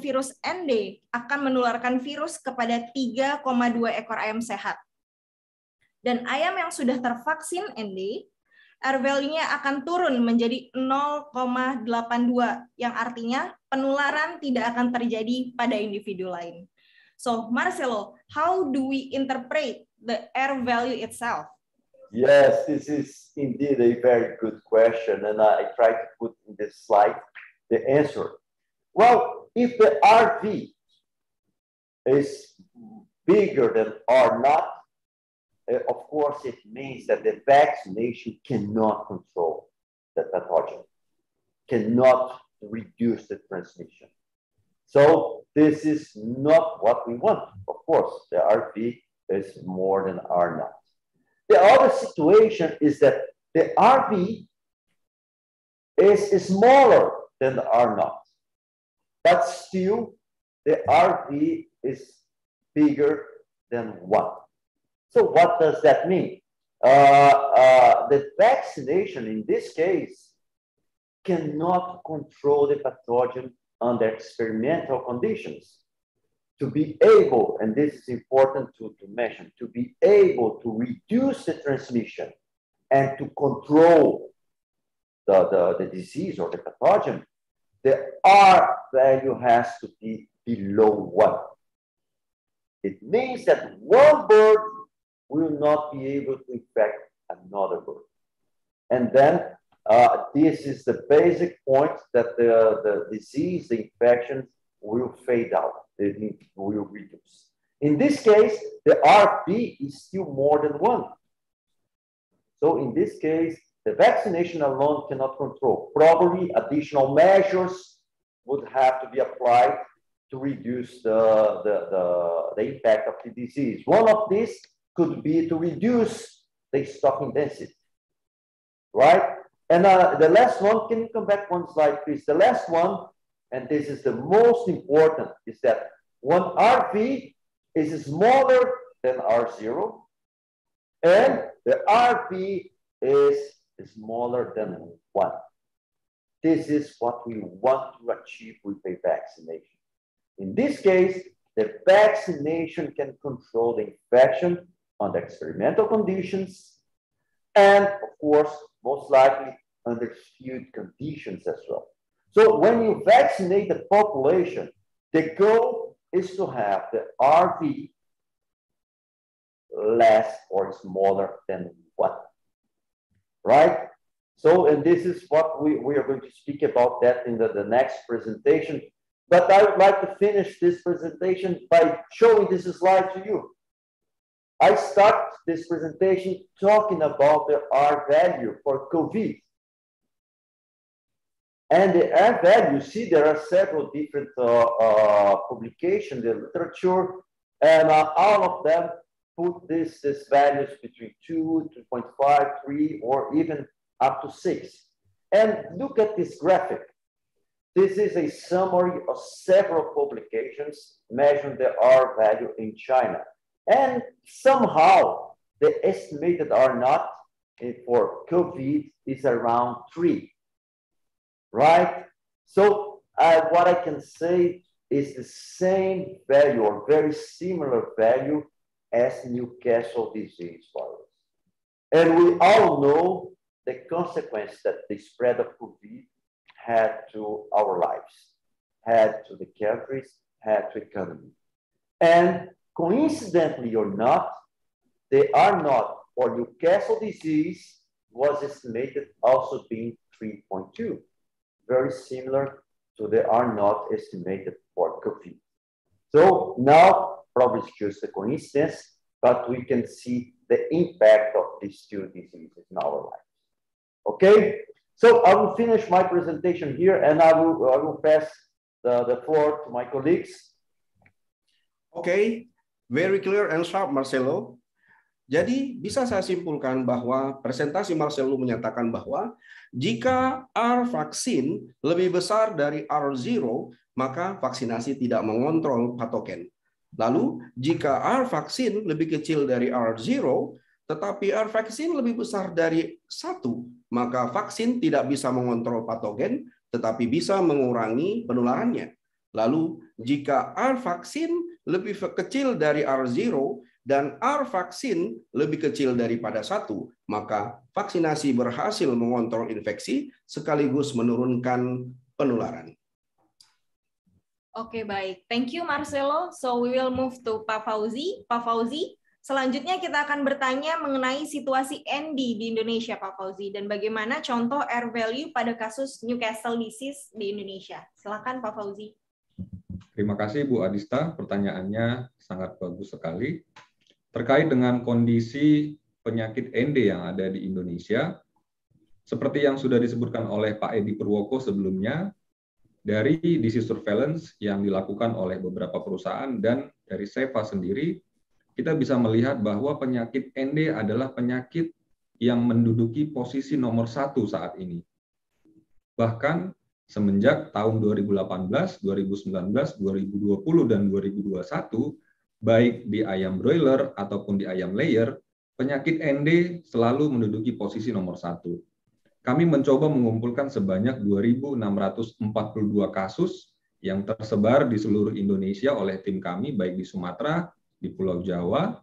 virus ND akan menularkan virus kepada 3,2 ekor ayam sehat. Dan ayam yang sudah tervaksin ND, R value-nya akan turun menjadi 0,82 yang artinya penularan tidak akan terjadi pada individu lain. So, Marcelo, how do we interpret the R value itself? Yes, this is indeed a very good question, and I try to put in this slide the answer. Well, if the RV is bigger than or not, uh, of course, it means that the vaccination cannot control the pathogen, cannot reduce the transmission. So this is not what we want. Of course, the RV is more than R naught. The other situation is that the RV is smaller than the R naught. But still, the RV is bigger than one. So what does that mean? Uh, uh, the vaccination in this case cannot control the pathogen under experimental conditions. To be able, and this is important to, to mention, to be able to reduce the transmission and to control the, the, the disease or the pathogen, the R value has to be below one. It means that one bird will not be able to infect another bird. And then uh, this is the basic point that the, the disease, the infection will fade out, it will reduce. In this case, the RP is still more than one. So in this case, the vaccination alone cannot control. Probably additional measures would have to be applied to reduce the, the, the, the impact of the disease. One of these could be to reduce the stocking density, right? And uh, the last one, can you come back one slide, please? The last one, and this is the most important, is that one RV is smaller than R0, and the RV is smaller than one. This is what we want to achieve with a vaccination. In this case, the vaccination can control the infection under experimental conditions and, of course, most likely under skewed conditions as well. So when you vaccinate the population, the goal is to have the RV less or smaller than one right? So, and this is what we, we are going to speak about that in the, the next presentation. But I would like to finish this presentation by showing this slide to you. I start this presentation talking about the R value for COVID. And the R value, see, there are several different uh, uh, publications in the literature, and uh, all of them put this, this values between 2, 2.5, 3, or even up to 6. And look at this graphic. This is a summary of several publications measuring the R value in China. And somehow the estimated R naught eh, for COVID is around three, right? So uh, what I can say is the same value or very similar value as Newcastle disease virus. And we all know the consequence that the spread of COVID had to our lives, had to the countries, had to economy. And coincidentally or not, they are not for Newcastle disease was estimated also being 3.2, very similar to the R naught estimated for COVID. So now Probably just a coincidence, but we can see the impact of these two diseases in our lives. Okay, so I will finish my presentation here and I will, I will pass the, the floor to my colleagues. Okay, very clear and sharp Marcelo. Jadi bisa saya simpulkan bahwa presentasi Marcelo menyatakan bahwa jika R vaksin lebih besar dari R0, maka vaksinasi tidak mengontrol patogen. Lalu jika R vaksin lebih kecil dari R0, tetapi R vaksin lebih besar dari satu, maka vaksin tidak bisa mengontrol patogen, tetapi bisa mengurangi penularannya. Lalu jika R vaksin lebih kecil dari R0 dan R vaksin lebih kecil daripada satu, maka vaksinasi berhasil mengontrol infeksi sekaligus menurunkan penularan. Oke, okay, baik. Thank you Marcelo. So we will move to Pak Fauzi. Pak Fauzi, selanjutnya kita akan bertanya mengenai situasi ND di Indonesia, Pak Fauzi, dan bagaimana contoh air value pada kasus Newcastle disease di Indonesia. Silakan Pak Fauzi. Terima kasih Bu Adista, pertanyaannya sangat bagus sekali. Terkait dengan kondisi penyakit ND yang ada di Indonesia, seperti yang sudah disebutkan oleh Pak Edi Purwoko sebelumnya, dari disease surveillance yang dilakukan oleh beberapa perusahaan dan dari SEPA sendiri, kita bisa melihat bahwa penyakit ND adalah penyakit yang menduduki posisi nomor satu saat ini. Bahkan semenjak tahun 2018, 2019, 2020, dan 2021, baik di ayam broiler ataupun di ayam layer, penyakit ND selalu menduduki posisi nomor satu kami mencoba mengumpulkan sebanyak 2.642 kasus yang tersebar di seluruh Indonesia oleh tim kami, baik di Sumatera, di Pulau Jawa,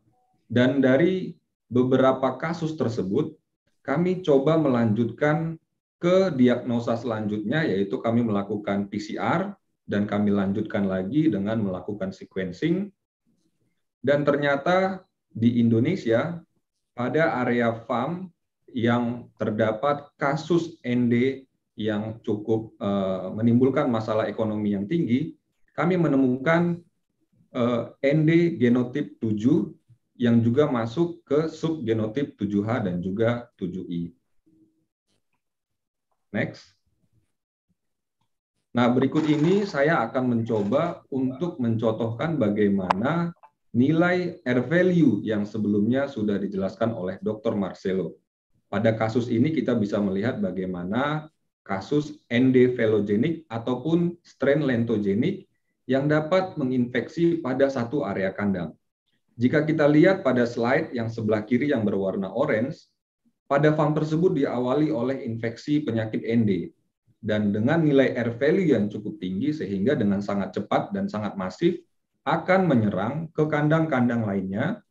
dan dari beberapa kasus tersebut, kami coba melanjutkan ke diagnosa selanjutnya, yaitu kami melakukan PCR, dan kami lanjutkan lagi dengan melakukan sequencing. Dan ternyata di Indonesia, pada area farm yang terdapat kasus ND yang cukup eh, menimbulkan masalah ekonomi yang tinggi, kami menemukan eh, ND genotip 7 yang juga masuk ke subgenotip 7H dan juga 7I. Next. Nah, berikut ini saya akan mencoba untuk mencontohkan bagaimana nilai R value yang sebelumnya sudah dijelaskan oleh Dr. Marcelo. Pada kasus ini kita bisa melihat bagaimana kasus endophelogenik ataupun strain lentogenik yang dapat menginfeksi pada satu area kandang. Jika kita lihat pada slide yang sebelah kiri yang berwarna orange, pada farm tersebut diawali oleh infeksi penyakit ND dan dengan nilai R value yang cukup tinggi sehingga dengan sangat cepat dan sangat masif akan menyerang ke kandang-kandang lainnya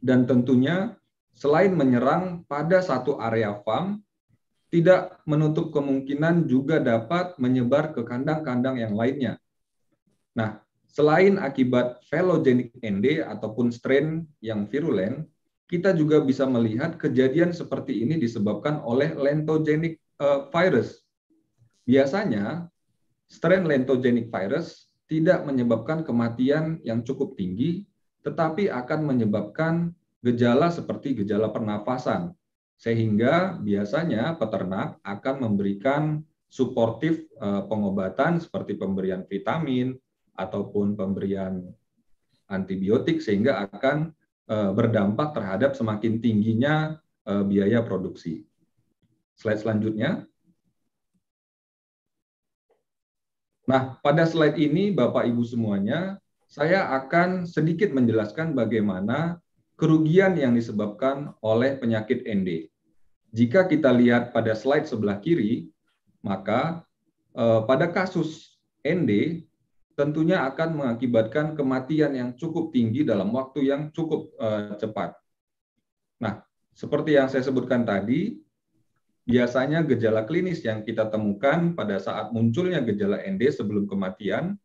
dan tentunya selain menyerang pada satu area farm, tidak menutup kemungkinan juga dapat menyebar ke kandang-kandang yang lainnya. Nah, selain akibat velogenic ND ataupun strain yang virulen, kita juga bisa melihat kejadian seperti ini disebabkan oleh lentogenic eh, virus. Biasanya, strain lentogenic virus tidak menyebabkan kematian yang cukup tinggi, tetapi akan menyebabkan gejala seperti gejala pernapasan, sehingga biasanya peternak akan memberikan suportif eh, pengobatan seperti pemberian vitamin ataupun pemberian antibiotik sehingga akan eh, berdampak terhadap semakin tingginya eh, biaya produksi. Slide selanjutnya. Nah, pada slide ini Bapak Ibu semuanya, saya akan sedikit menjelaskan bagaimana kerugian yang disebabkan oleh penyakit ND. Jika kita lihat pada slide sebelah kiri, maka eh, pada kasus ND tentunya akan mengakibatkan kematian yang cukup tinggi dalam waktu yang cukup eh, cepat. Nah, seperti yang saya sebutkan tadi, biasanya gejala klinis yang kita temukan pada saat munculnya gejala ND sebelum kematian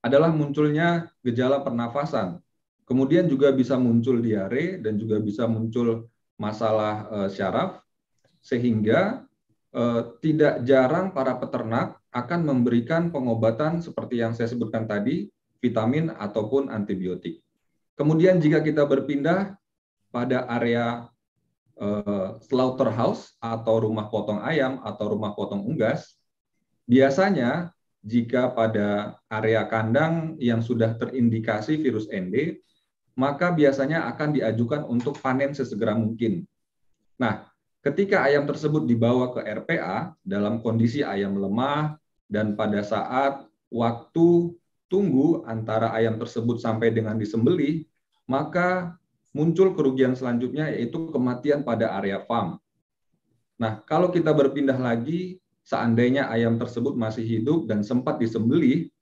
adalah munculnya gejala pernafasan Kemudian juga bisa muncul diare dan juga bisa muncul masalah eh, syaraf sehingga eh, tidak jarang para peternak akan memberikan pengobatan seperti yang saya sebutkan tadi, vitamin ataupun antibiotik. Kemudian jika kita berpindah pada area eh, slaughterhouse atau rumah potong ayam atau rumah potong unggas, biasanya jika pada area kandang yang sudah terindikasi virus ND, maka biasanya akan diajukan untuk panen sesegera mungkin. Nah, ketika ayam tersebut dibawa ke RPA dalam kondisi ayam lemah dan pada saat waktu tunggu antara ayam tersebut sampai dengan disembeli, maka muncul kerugian selanjutnya yaitu kematian pada area farm. Nah, kalau kita berpindah lagi, seandainya ayam tersebut masih hidup dan sempat disembeli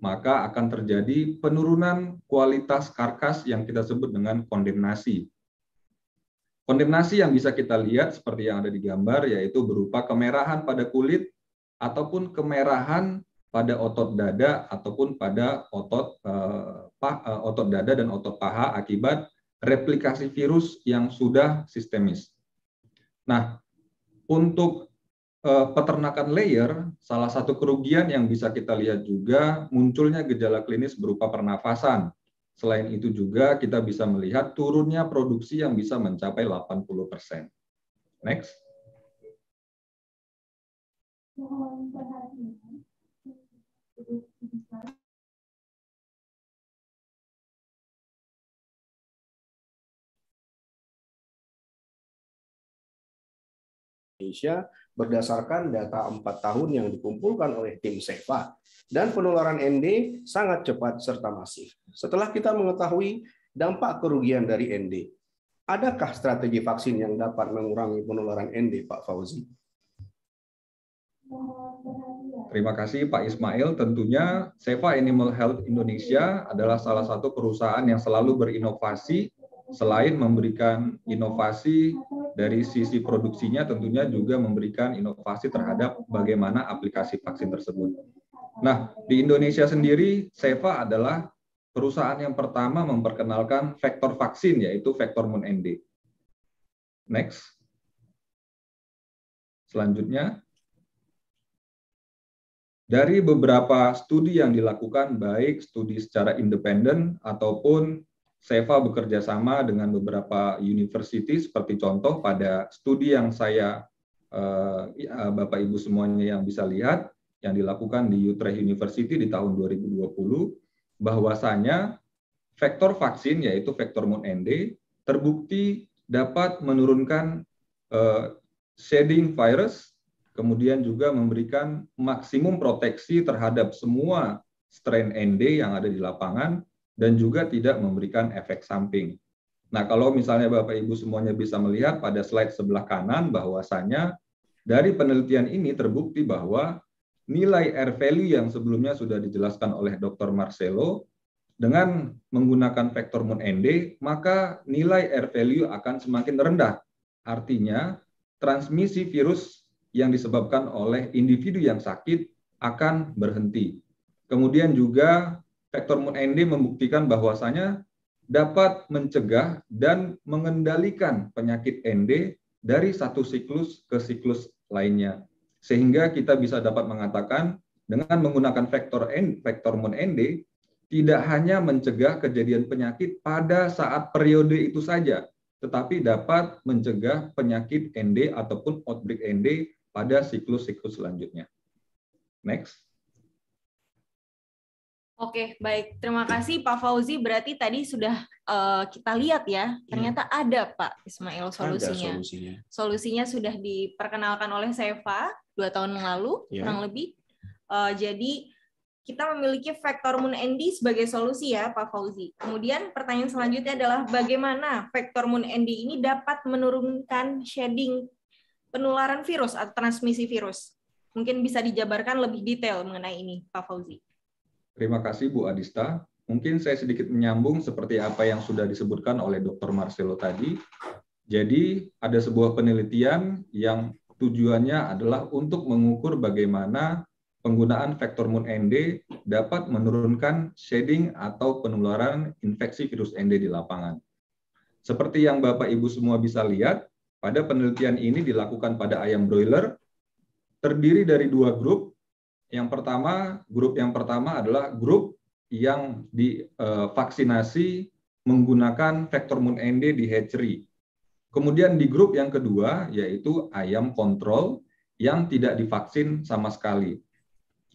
maka akan terjadi penurunan kualitas karkas yang kita sebut dengan kondemnasi. Kondemnasi yang bisa kita lihat seperti yang ada di gambar yaitu berupa kemerahan pada kulit ataupun kemerahan pada otot dada ataupun pada otot eh, eh otot dada dan otot paha akibat replikasi virus yang sudah sistemis. Nah, untuk Eh, peternakan layer, salah satu kerugian yang bisa kita lihat juga munculnya gejala klinis berupa pernafasan. Selain itu juga kita bisa melihat turunnya produksi yang bisa mencapai 80%. Next. Indonesia berdasarkan data empat tahun yang dikumpulkan oleh tim SEPA dan penularan ND sangat cepat serta masif. Setelah kita mengetahui dampak kerugian dari ND, adakah strategi vaksin yang dapat mengurangi penularan ND, Pak Fauzi? Terima kasih Pak Ismail. Tentunya SEPA Animal Health Indonesia adalah salah satu perusahaan yang selalu berinovasi selain memberikan inovasi dari sisi produksinya tentunya juga memberikan inovasi terhadap bagaimana aplikasi vaksin tersebut. Nah, di Indonesia sendiri Seva adalah perusahaan yang pertama memperkenalkan vektor vaksin yaitu vektor ND. Next. Selanjutnya dari beberapa studi yang dilakukan baik studi secara independen ataupun Seva bekerja sama dengan beberapa university seperti contoh pada studi yang saya eh, eh, Bapak Ibu semuanya yang bisa lihat yang dilakukan di Utrecht University di tahun 2020 bahwasanya faktor vaksin yaitu vektor MUND terbukti dapat menurunkan eh, shedding virus kemudian juga memberikan maksimum proteksi terhadap semua strain ND yang ada di lapangan dan juga tidak memberikan efek samping. Nah, kalau misalnya Bapak Ibu semuanya bisa melihat pada slide sebelah kanan bahwasanya dari penelitian ini terbukti bahwa nilai R value yang sebelumnya sudah dijelaskan oleh Dr. Marcelo dengan menggunakan vektor Moon ND, maka nilai R value akan semakin rendah. Artinya, transmisi virus yang disebabkan oleh individu yang sakit akan berhenti. Kemudian juga vektor Moon ND membuktikan bahwasanya dapat mencegah dan mengendalikan penyakit ND dari satu siklus ke siklus lainnya. Sehingga kita bisa dapat mengatakan dengan menggunakan vektor N, vektor Moon ND tidak hanya mencegah kejadian penyakit pada saat periode itu saja, tetapi dapat mencegah penyakit ND ataupun outbreak ND pada siklus-siklus selanjutnya. Next. Oke, baik. Terima kasih Pak Fauzi. Berarti tadi sudah uh, kita lihat ya, hmm. ternyata hmm. ada Pak Ismail solusinya. Ada solusinya. Solusinya sudah diperkenalkan oleh Seva dua tahun lalu, yeah. kurang lebih. Uh, jadi kita memiliki faktor moon ND sebagai solusi ya Pak Fauzi. Kemudian pertanyaan selanjutnya adalah bagaimana faktor moon ND ini dapat menurunkan shedding penularan virus atau transmisi virus? Mungkin bisa dijabarkan lebih detail mengenai ini Pak Fauzi. Terima kasih Bu Adista. Mungkin saya sedikit menyambung seperti apa yang sudah disebutkan oleh Dr. Marcelo tadi. Jadi ada sebuah penelitian yang tujuannya adalah untuk mengukur bagaimana penggunaan vektor moon ND dapat menurunkan shading atau penularan infeksi virus ND di lapangan. Seperti yang Bapak Ibu semua bisa lihat, pada penelitian ini dilakukan pada ayam broiler, terdiri dari dua grup, yang pertama, grup yang pertama adalah grup yang divaksinasi eh, menggunakan vektor MUND di hatchery. Kemudian di grup yang kedua yaitu ayam kontrol yang tidak divaksin sama sekali.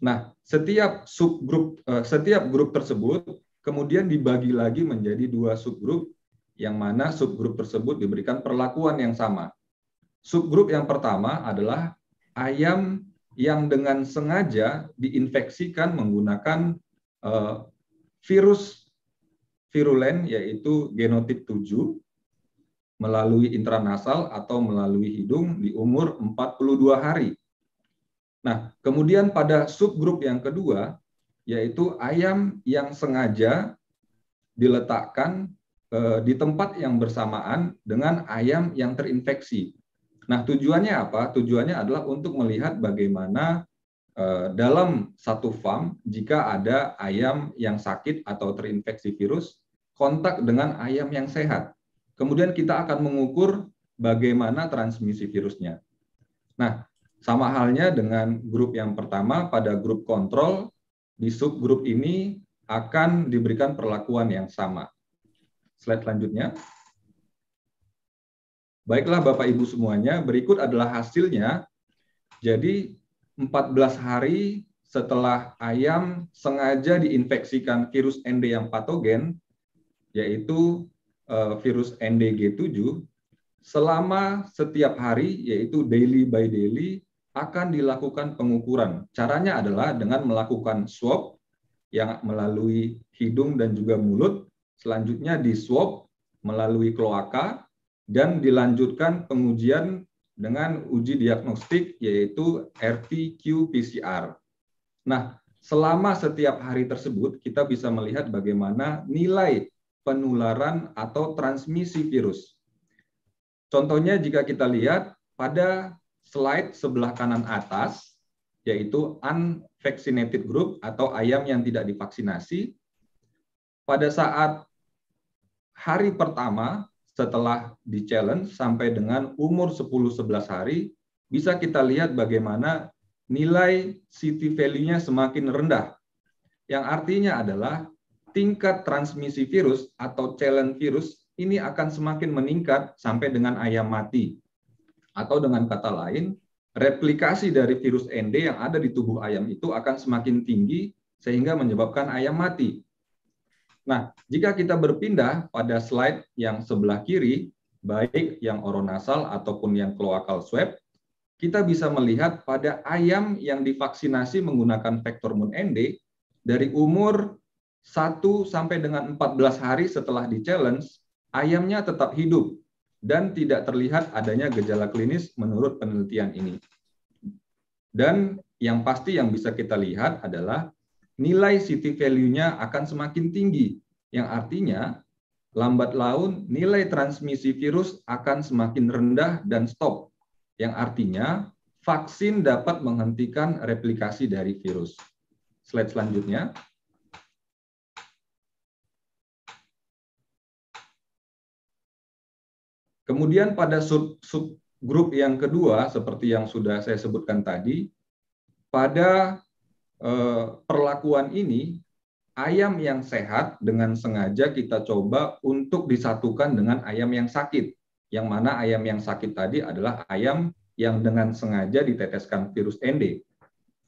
Nah, setiap subgrup eh, setiap grup tersebut kemudian dibagi lagi menjadi dua subgrup yang mana subgrup tersebut diberikan perlakuan yang sama. Subgrup yang pertama adalah ayam yang dengan sengaja diinfeksikan menggunakan uh, virus virulen yaitu genotip 7 melalui intranasal atau melalui hidung di umur 42 hari. Nah, kemudian pada subgrup yang kedua yaitu ayam yang sengaja diletakkan eh, di tempat yang bersamaan dengan ayam yang terinfeksi. Nah, tujuannya apa? Tujuannya adalah untuk melihat bagaimana eh, dalam satu farm jika ada ayam yang sakit atau terinfeksi virus kontak dengan ayam yang sehat. Kemudian kita akan mengukur bagaimana transmisi virusnya. Nah, sama halnya dengan grup yang pertama pada grup kontrol di subgrup ini akan diberikan perlakuan yang sama. Slide selanjutnya. Baiklah Bapak Ibu semuanya, berikut adalah hasilnya. Jadi 14 hari setelah ayam sengaja diinfeksikan virus ND yang patogen, yaitu eh, virus NDG7, selama setiap hari, yaitu daily by daily, akan dilakukan pengukuran. Caranya adalah dengan melakukan swab yang melalui hidung dan juga mulut, selanjutnya di swab melalui kloaka, dan dilanjutkan pengujian dengan uji diagnostik yaitu RT-qPCR. Nah, selama setiap hari tersebut kita bisa melihat bagaimana nilai penularan atau transmisi virus. Contohnya jika kita lihat pada slide sebelah kanan atas yaitu unvaccinated group atau ayam yang tidak divaksinasi pada saat hari pertama setelah di challenge sampai dengan umur 10-11 hari, bisa kita lihat bagaimana nilai ct value-nya semakin rendah. Yang artinya adalah tingkat transmisi virus atau challenge virus ini akan semakin meningkat sampai dengan ayam mati. Atau dengan kata lain, replikasi dari virus ND yang ada di tubuh ayam itu akan semakin tinggi sehingga menyebabkan ayam mati. Nah, jika kita berpindah pada slide yang sebelah kiri, baik yang oronasal ataupun yang kloakal swab, kita bisa melihat pada ayam yang divaksinasi menggunakan vektor Moon ND dari umur 1 sampai dengan 14 hari setelah di-challenge, ayamnya tetap hidup dan tidak terlihat adanya gejala klinis menurut penelitian ini. Dan yang pasti yang bisa kita lihat adalah nilai city value-nya akan semakin tinggi, yang artinya lambat laun nilai transmisi virus akan semakin rendah dan stop, yang artinya vaksin dapat menghentikan replikasi dari virus. Slide selanjutnya. Kemudian pada sub, grup yang kedua, seperti yang sudah saya sebutkan tadi, pada Eh, perlakuan ini ayam yang sehat dengan sengaja kita coba untuk disatukan dengan ayam yang sakit. Yang mana ayam yang sakit tadi adalah ayam yang dengan sengaja diteteskan virus ND.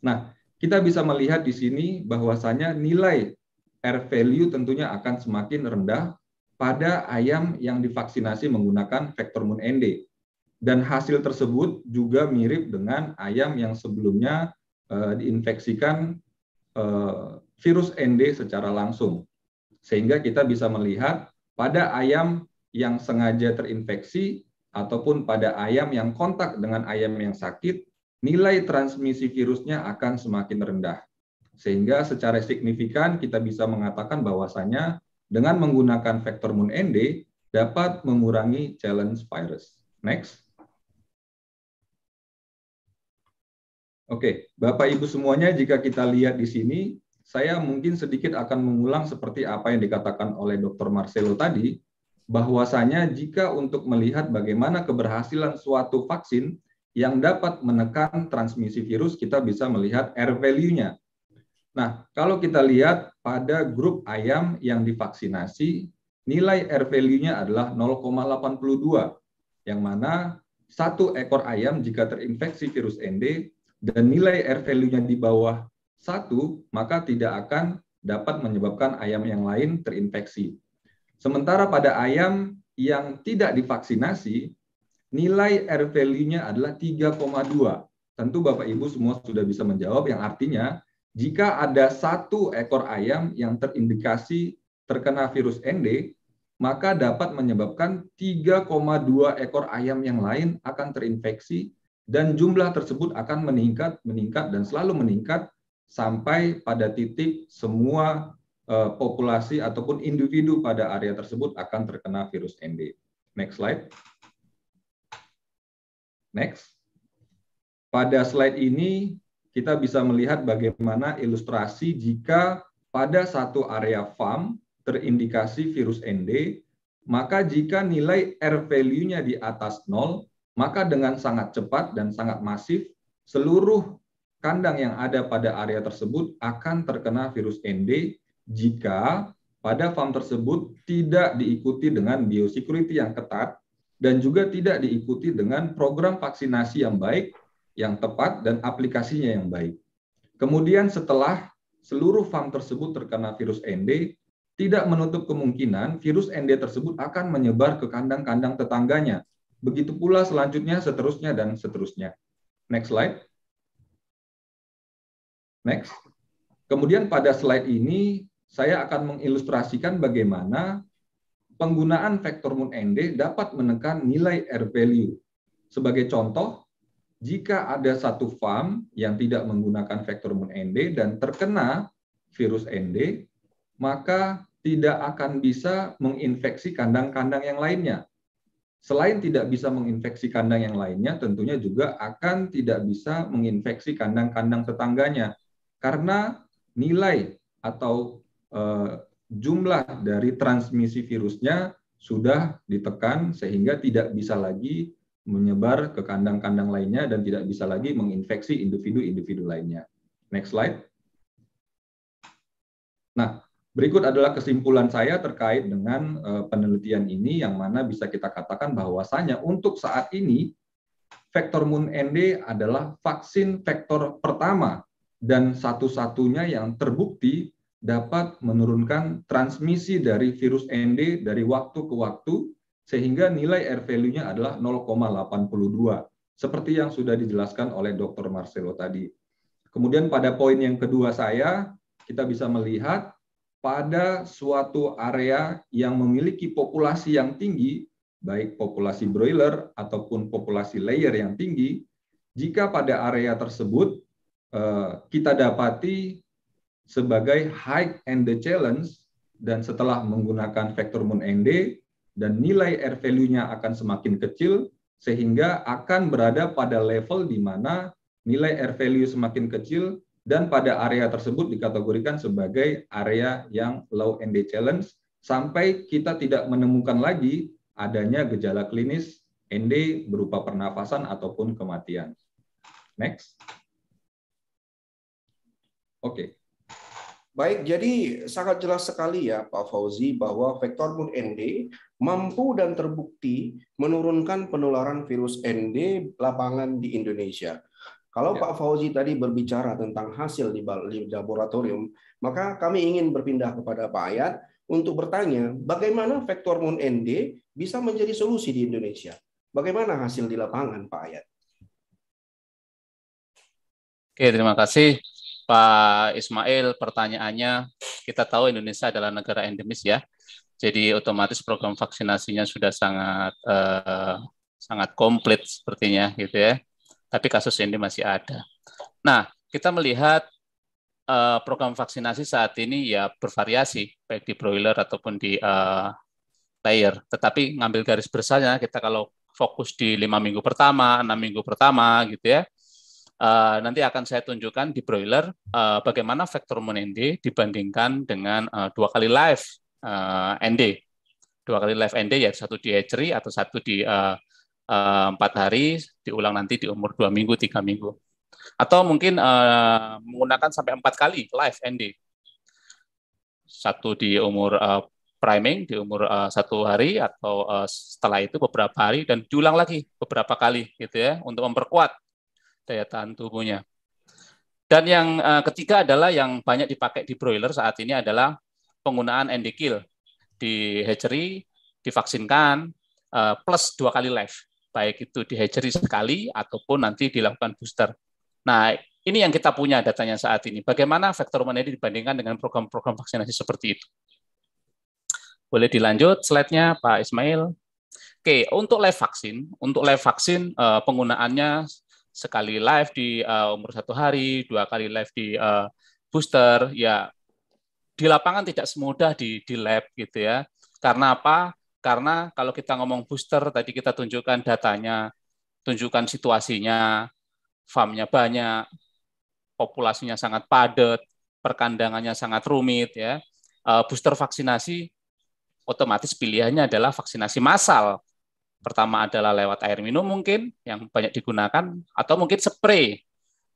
Nah, kita bisa melihat di sini bahwasanya nilai R value tentunya akan semakin rendah pada ayam yang divaksinasi menggunakan vektor moon ND. Dan hasil tersebut juga mirip dengan ayam yang sebelumnya Eh, diinfeksikan eh, virus ND secara langsung. Sehingga kita bisa melihat pada ayam yang sengaja terinfeksi ataupun pada ayam yang kontak dengan ayam yang sakit, nilai transmisi virusnya akan semakin rendah. Sehingga secara signifikan kita bisa mengatakan bahwasanya dengan menggunakan vektor Moon nd dapat mengurangi challenge virus. Next. Oke, Bapak Ibu semuanya, jika kita lihat di sini, saya mungkin sedikit akan mengulang seperti apa yang dikatakan oleh Dr. Marcelo tadi, bahwasanya jika untuk melihat bagaimana keberhasilan suatu vaksin yang dapat menekan transmisi virus, kita bisa melihat R value-nya. Nah, kalau kita lihat pada grup ayam yang divaksinasi, nilai R value-nya adalah 0,82, yang mana satu ekor ayam jika terinfeksi virus ND dan nilai R value-nya di bawah satu, maka tidak akan dapat menyebabkan ayam yang lain terinfeksi. Sementara pada ayam yang tidak divaksinasi, nilai R value-nya adalah 3,2. Tentu Bapak Ibu semua sudah bisa menjawab yang artinya jika ada satu ekor ayam yang terindikasi terkena virus ND, maka dapat menyebabkan 3,2 ekor ayam yang lain akan terinfeksi dan jumlah tersebut akan meningkat, meningkat dan selalu meningkat sampai pada titik semua eh, populasi ataupun individu pada area tersebut akan terkena virus ND. Next slide. Next. Pada slide ini kita bisa melihat bagaimana ilustrasi jika pada satu area farm terindikasi virus ND, maka jika nilai R value-nya di atas 0, maka dengan sangat cepat dan sangat masif, seluruh kandang yang ada pada area tersebut akan terkena virus ND jika pada farm tersebut tidak diikuti dengan biosecurity yang ketat dan juga tidak diikuti dengan program vaksinasi yang baik, yang tepat, dan aplikasinya yang baik. Kemudian setelah seluruh farm tersebut terkena virus ND, tidak menutup kemungkinan virus ND tersebut akan menyebar ke kandang-kandang tetangganya, Begitu pula selanjutnya, seterusnya, dan seterusnya. Next slide. Next. Kemudian pada slide ini, saya akan mengilustrasikan bagaimana penggunaan vektor moon ND dapat menekan nilai R value. Sebagai contoh, jika ada satu farm yang tidak menggunakan vektor moon ND dan terkena virus ND, maka tidak akan bisa menginfeksi kandang-kandang yang lainnya selain tidak bisa menginfeksi kandang yang lainnya, tentunya juga akan tidak bisa menginfeksi kandang-kandang tetangganya karena nilai atau e, jumlah dari transmisi virusnya sudah ditekan sehingga tidak bisa lagi menyebar ke kandang-kandang lainnya dan tidak bisa lagi menginfeksi individu-individu lainnya. Next slide. Nah, Berikut adalah kesimpulan saya terkait dengan eh, penelitian ini yang mana bisa kita katakan bahwasanya untuk saat ini vektor Moon ND adalah vaksin vektor pertama dan satu-satunya yang terbukti dapat menurunkan transmisi dari virus ND dari waktu ke waktu sehingga nilai R value-nya adalah 0,82 seperti yang sudah dijelaskan oleh Dr. Marcelo tadi. Kemudian pada poin yang kedua saya kita bisa melihat pada suatu area yang memiliki populasi yang tinggi, baik populasi broiler ataupun populasi layer yang tinggi, jika pada area tersebut eh, kita dapati sebagai high and the challenge dan setelah menggunakan vektor mun ND dan nilai R value-nya akan semakin kecil sehingga akan berada pada level di mana nilai R value semakin kecil dan pada area tersebut dikategorikan sebagai area yang low ND challenge sampai kita tidak menemukan lagi adanya gejala klinis ND berupa pernafasan ataupun kematian. Next. Oke. Okay. Baik, jadi sangat jelas sekali ya Pak Fauzi bahwa vektor mood ND mampu dan terbukti menurunkan penularan virus ND lapangan di Indonesia. Kalau ya. Pak Fauzi tadi berbicara tentang hasil di laboratorium, maka kami ingin berpindah kepada Pak Ayat untuk bertanya bagaimana vektor MUN ND bisa menjadi solusi di Indonesia. Bagaimana hasil di lapangan, Pak Ayat? Oke, terima kasih Pak Ismail. Pertanyaannya, kita tahu Indonesia adalah negara endemis ya. Jadi otomatis program vaksinasinya sudah sangat eh, sangat komplit sepertinya gitu ya tapi kasus ini masih ada. Nah, kita melihat uh, program vaksinasi saat ini ya bervariasi, baik di broiler ataupun di uh, layer. Tetapi ngambil garis besarnya, kita kalau fokus di lima minggu pertama, enam minggu pertama gitu ya, uh, nanti akan saya tunjukkan di broiler uh, bagaimana vektor ND dibandingkan dengan uh, dua kali live uh, ND. Dua kali live ND ya satu di hatchery atau satu di uh, Eh, empat hari, diulang nanti di umur dua minggu, tiga minggu. Atau mungkin uh, menggunakan sampai empat kali live ND. Satu di umur uh, priming, di umur uh, satu hari, atau uh, setelah itu beberapa hari, dan diulang lagi beberapa kali gitu ya, untuk memperkuat daya tahan tubuhnya. Dan yang uh, ketiga adalah yang banyak dipakai di broiler saat ini adalah penggunaan ND kill di hatchery divaksinkan uh, plus dua kali live baik itu di sekali ataupun nanti dilakukan booster. Nah, ini yang kita punya datanya saat ini. Bagaimana faktor mana dibandingkan dengan program-program vaksinasi seperti itu? Boleh dilanjut slide-nya Pak Ismail. Oke, untuk live vaksin, untuk live vaksin eh, penggunaannya sekali live di eh, umur satu hari, dua kali live di eh, booster, ya di lapangan tidak semudah di di lab gitu ya. Karena apa? Karena kalau kita ngomong booster, tadi kita tunjukkan datanya, tunjukkan situasinya, farmnya banyak, populasinya sangat padat, perkandangannya sangat rumit. ya eh, Booster vaksinasi otomatis pilihannya adalah vaksinasi massal. Pertama adalah lewat air minum mungkin yang banyak digunakan, atau mungkin spray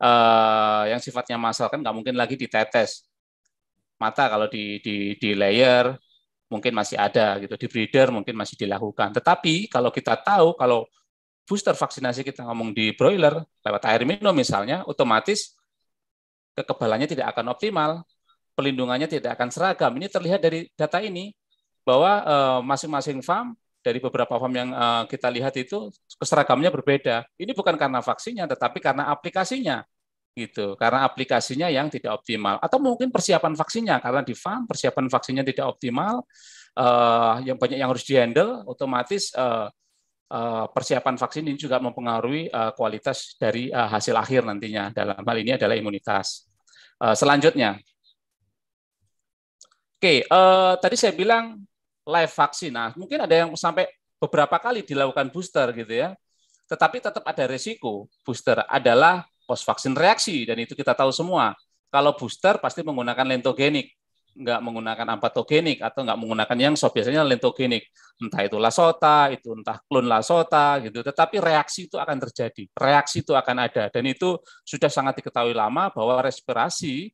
eh, yang sifatnya massal kan nggak mungkin lagi ditetes mata kalau di di di layer mungkin masih ada gitu di breeder mungkin masih dilakukan tetapi kalau kita tahu kalau booster vaksinasi kita ngomong di broiler lewat air minum misalnya otomatis kekebalannya tidak akan optimal pelindungannya tidak akan seragam ini terlihat dari data ini bahwa eh, masing-masing farm dari beberapa farm yang eh, kita lihat itu keseragamnya berbeda ini bukan karena vaksinnya tetapi karena aplikasinya gitu karena aplikasinya yang tidak optimal atau mungkin persiapan vaksinnya karena di farm persiapan vaksinnya tidak optimal uh, yang banyak yang harus dihandle otomatis uh, uh, persiapan vaksin ini juga mempengaruhi uh, kualitas dari uh, hasil akhir nantinya dalam hal ini adalah imunitas uh, selanjutnya oke okay, uh, tadi saya bilang live vaksin nah mungkin ada yang sampai beberapa kali dilakukan booster gitu ya tetapi tetap ada resiko booster adalah post vaksin reaksi dan itu kita tahu semua. Kalau booster pasti menggunakan lentogenik, nggak menggunakan ampatogenik atau nggak menggunakan yang so biasanya lentogenik. Entah itu lasota, itu entah klon lasota gitu. Tetapi reaksi itu akan terjadi, reaksi itu akan ada dan itu sudah sangat diketahui lama bahwa respirasi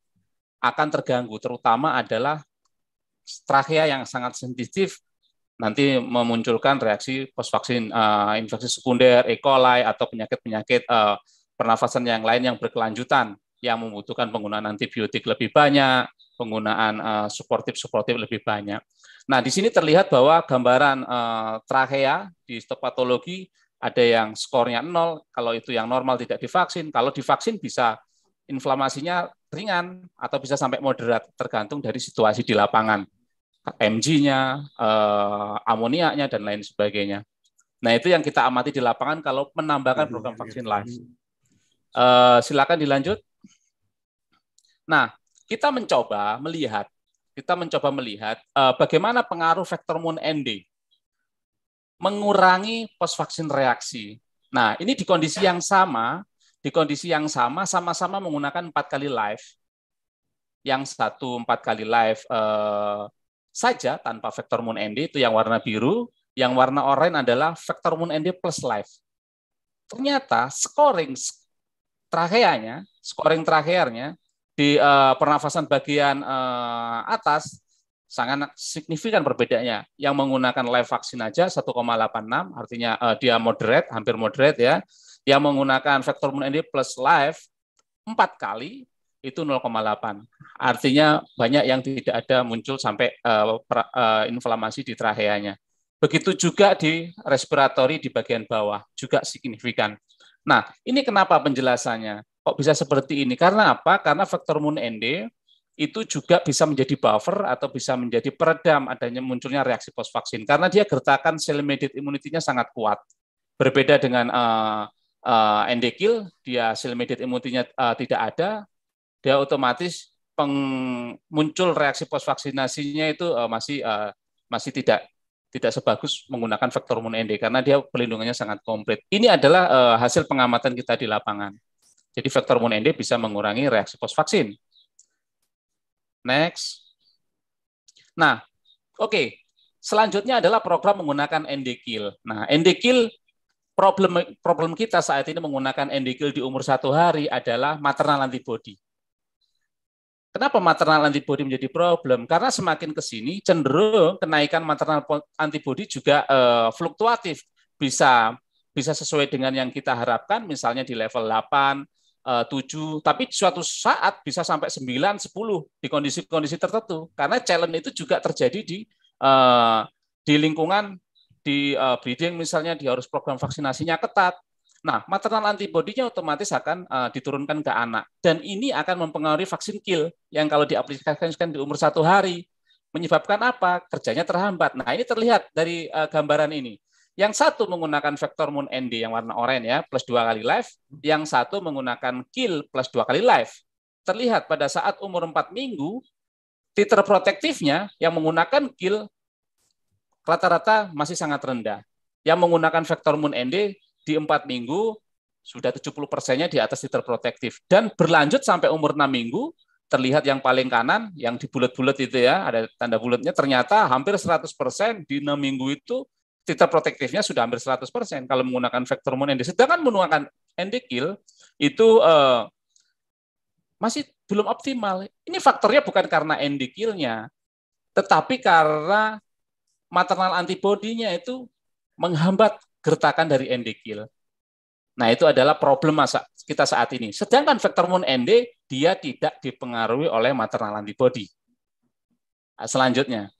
akan terganggu, terutama adalah trakea yang sangat sensitif nanti memunculkan reaksi post vaksin uh, eh, infeksi sekunder E. coli atau penyakit-penyakit uh, pernafasan yang lain yang berkelanjutan yang membutuhkan penggunaan antibiotik lebih banyak, penggunaan uh, eh, suportif suportif lebih banyak. Nah, di sini terlihat bahwa gambaran uh, eh, trakea di histopatologi ada yang skornya nol, kalau itu yang normal tidak divaksin, kalau divaksin bisa inflamasinya ringan atau bisa sampai moderat tergantung dari situasi di lapangan. MG-nya, eh, amoniaknya dan lain sebagainya. Nah, itu yang kita amati di lapangan kalau menambahkan iya, program iya, vaksin iya. lain. Eh, silakan dilanjut. Nah, kita mencoba melihat, kita mencoba melihat uh, bagaimana pengaruh vektor Moon ND mengurangi post vaksin reaksi. Nah, ini di kondisi yang sama, di kondisi yang sama, sama-sama menggunakan empat kali live. Yang satu empat kali live uh, saja tanpa vektor Moon ND itu yang warna biru, yang warna oranye adalah vektor Moon ND plus live. Ternyata scoring trakeanya, scoring trakearnya di uh, pernafasan bagian uh, atas sangat signifikan perbedaannya. Yang menggunakan live vaksin aja 1,86 artinya uh, dia moderate, hampir moderate ya. Yang menggunakan vektor MUND plus live 4 kali itu 0,8. Artinya banyak yang tidak ada muncul sampai uh, pra, uh, inflamasi di traheanya. Begitu juga di respiratory di bagian bawah juga signifikan Nah, ini kenapa penjelasannya? Kok bisa seperti ini? Karena apa? Karena faktor moon ND itu juga bisa menjadi buffer atau bisa menjadi peredam adanya munculnya reaksi post vaksin karena dia gertakan sel mediated immunity-nya sangat kuat. Berbeda dengan uh, eh, uh, eh, ND kill, dia sel mediated immunity-nya uh, eh, tidak ada, dia otomatis peng, muncul reaksi post vaksinasinya itu uh, masih uh, masih tidak tidak sebagus menggunakan vektor Moon ND karena dia pelindungannya sangat komplit. Ini adalah uh, hasil pengamatan kita di lapangan. Jadi vektor Moon ND bisa mengurangi reaksi post vaksin. Next. Nah, oke. Okay. Selanjutnya adalah program menggunakan ND kill. Nah, ND kill problem problem kita saat ini menggunakan ND kill di umur satu hari adalah maternal antibody. Kenapa maternal antibody menjadi problem? Karena semakin ke sini cenderung kenaikan maternal antibody juga eh, fluktuatif. Bisa bisa sesuai dengan yang kita harapkan misalnya di level 8, eh, 7, tapi suatu saat bisa sampai 9, 10 di kondisi-kondisi tertentu. Karena challenge itu juga terjadi di eh, di lingkungan di uh, breeding misalnya di harus program vaksinasinya ketat Nah, maternal antibodinya otomatis akan uh, diturunkan ke anak. Dan ini akan mempengaruhi vaksin kill yang kalau diaplikasikan kan di umur satu hari. Menyebabkan apa? Kerjanya terhambat. Nah, ini terlihat dari uh, gambaran ini. Yang satu menggunakan vektor Moon ND yang warna oranye ya, plus dua kali live. Yang satu menggunakan kill plus dua kali live. Terlihat pada saat umur empat minggu, titer protektifnya yang menggunakan kill rata-rata masih sangat rendah. Yang menggunakan vektor Moon ND di empat minggu sudah 70 persennya di atas titer protektif dan berlanjut sampai umur enam minggu terlihat yang paling kanan yang di bulat-bulat itu ya ada tanda bulatnya ternyata hampir 100 persen di enam minggu itu titer protektifnya sudah hampir 100 persen kalau menggunakan vektor monende. Sedangkan menggunakan endekil itu eh, masih belum optimal. Ini faktornya bukan karena endekilnya, tetapi karena maternal antibodinya itu menghambat gertakan dari ND kill. Nah, itu adalah problem masa kita saat ini. Sedangkan vektor moon ND dia tidak dipengaruhi oleh maternal antibody. Ah, selanjutnya.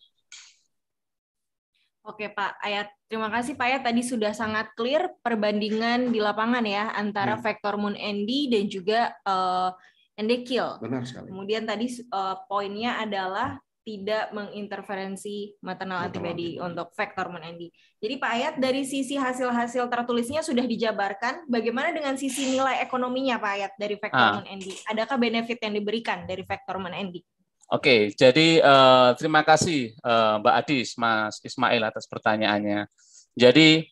Oke Pak Ayat, terima kasih Pak Ayat tadi sudah sangat clear perbandingan di lapangan ya antara hmm. vektor moon ND dan juga uh, eh, ND kill. Benar sekali. Kemudian tadi uh, poinnya adalah tidak menginterferensi maternal antibody untuk vektor monendi. Jadi Pak Ayat dari sisi hasil-hasil tertulisnya sudah dijabarkan, bagaimana dengan sisi nilai ekonominya Pak Ayat dari vektor ah. Adakah benefit yang diberikan dari vektor monendi? Oke, jadi uh, terima kasih uh, Mbak Adis, Mas Ismail atas pertanyaannya. Jadi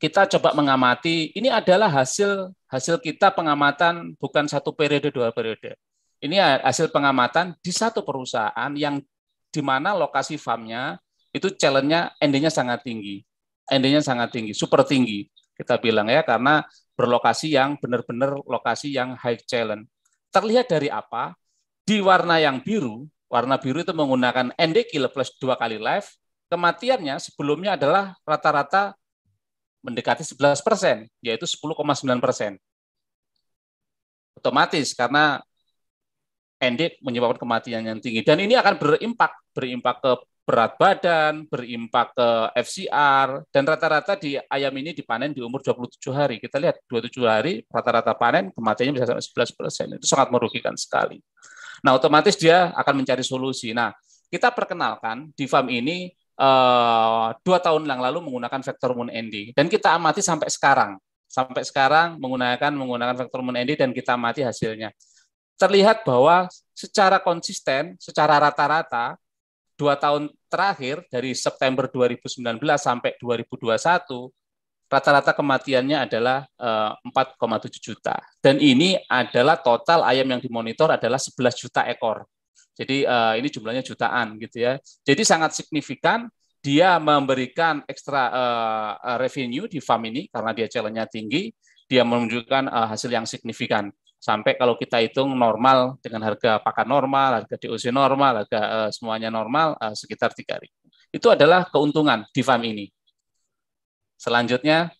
kita coba mengamati, ini adalah hasil hasil kita pengamatan bukan satu periode dua periode, ini hasil pengamatan di satu perusahaan yang di mana lokasi farmnya itu challenge-nya endingnya sangat tinggi. Endingnya sangat tinggi, super tinggi kita bilang ya karena berlokasi yang benar-benar lokasi yang high challenge. Terlihat dari apa? Di warna yang biru, warna biru itu menggunakan ND kill plus dua kali live, kematiannya sebelumnya adalah rata-rata mendekati 11 persen, yaitu 10,9 persen. Otomatis karena endik menyebabkan kematian yang tinggi dan ini akan berimpak berimpak ke berat badan, berimpak ke FCR dan rata-rata di ayam ini dipanen di umur 27 hari. Kita lihat 27 hari rata-rata panen kematiannya bisa sampai 11 persen. Itu sangat merugikan sekali. Nah, otomatis dia akan mencari solusi. Nah, kita perkenalkan di farm ini eh, dua tahun yang lalu menggunakan vektor moon ND dan kita amati sampai sekarang sampai sekarang menggunakan menggunakan vektor moon ND dan kita amati hasilnya terlihat bahwa secara konsisten, secara rata-rata, dua tahun terakhir dari September 2019 sampai 2021, rata-rata kematiannya adalah 4,7 eh, juta. Dan ini adalah total ayam yang dimonitor adalah 11 juta ekor. Jadi eh, ini jumlahnya jutaan gitu ya. Jadi sangat signifikan dia memberikan ekstra eh, revenue di farm ini karena dia challenge-nya tinggi, dia menunjukkan hasil yang signifikan sampai kalau kita hitung normal dengan harga pakan normal, harga DOC normal, harga uh, semuanya normal uh, sekitar 3000. Itu adalah keuntungan di farm ini. Selanjutnya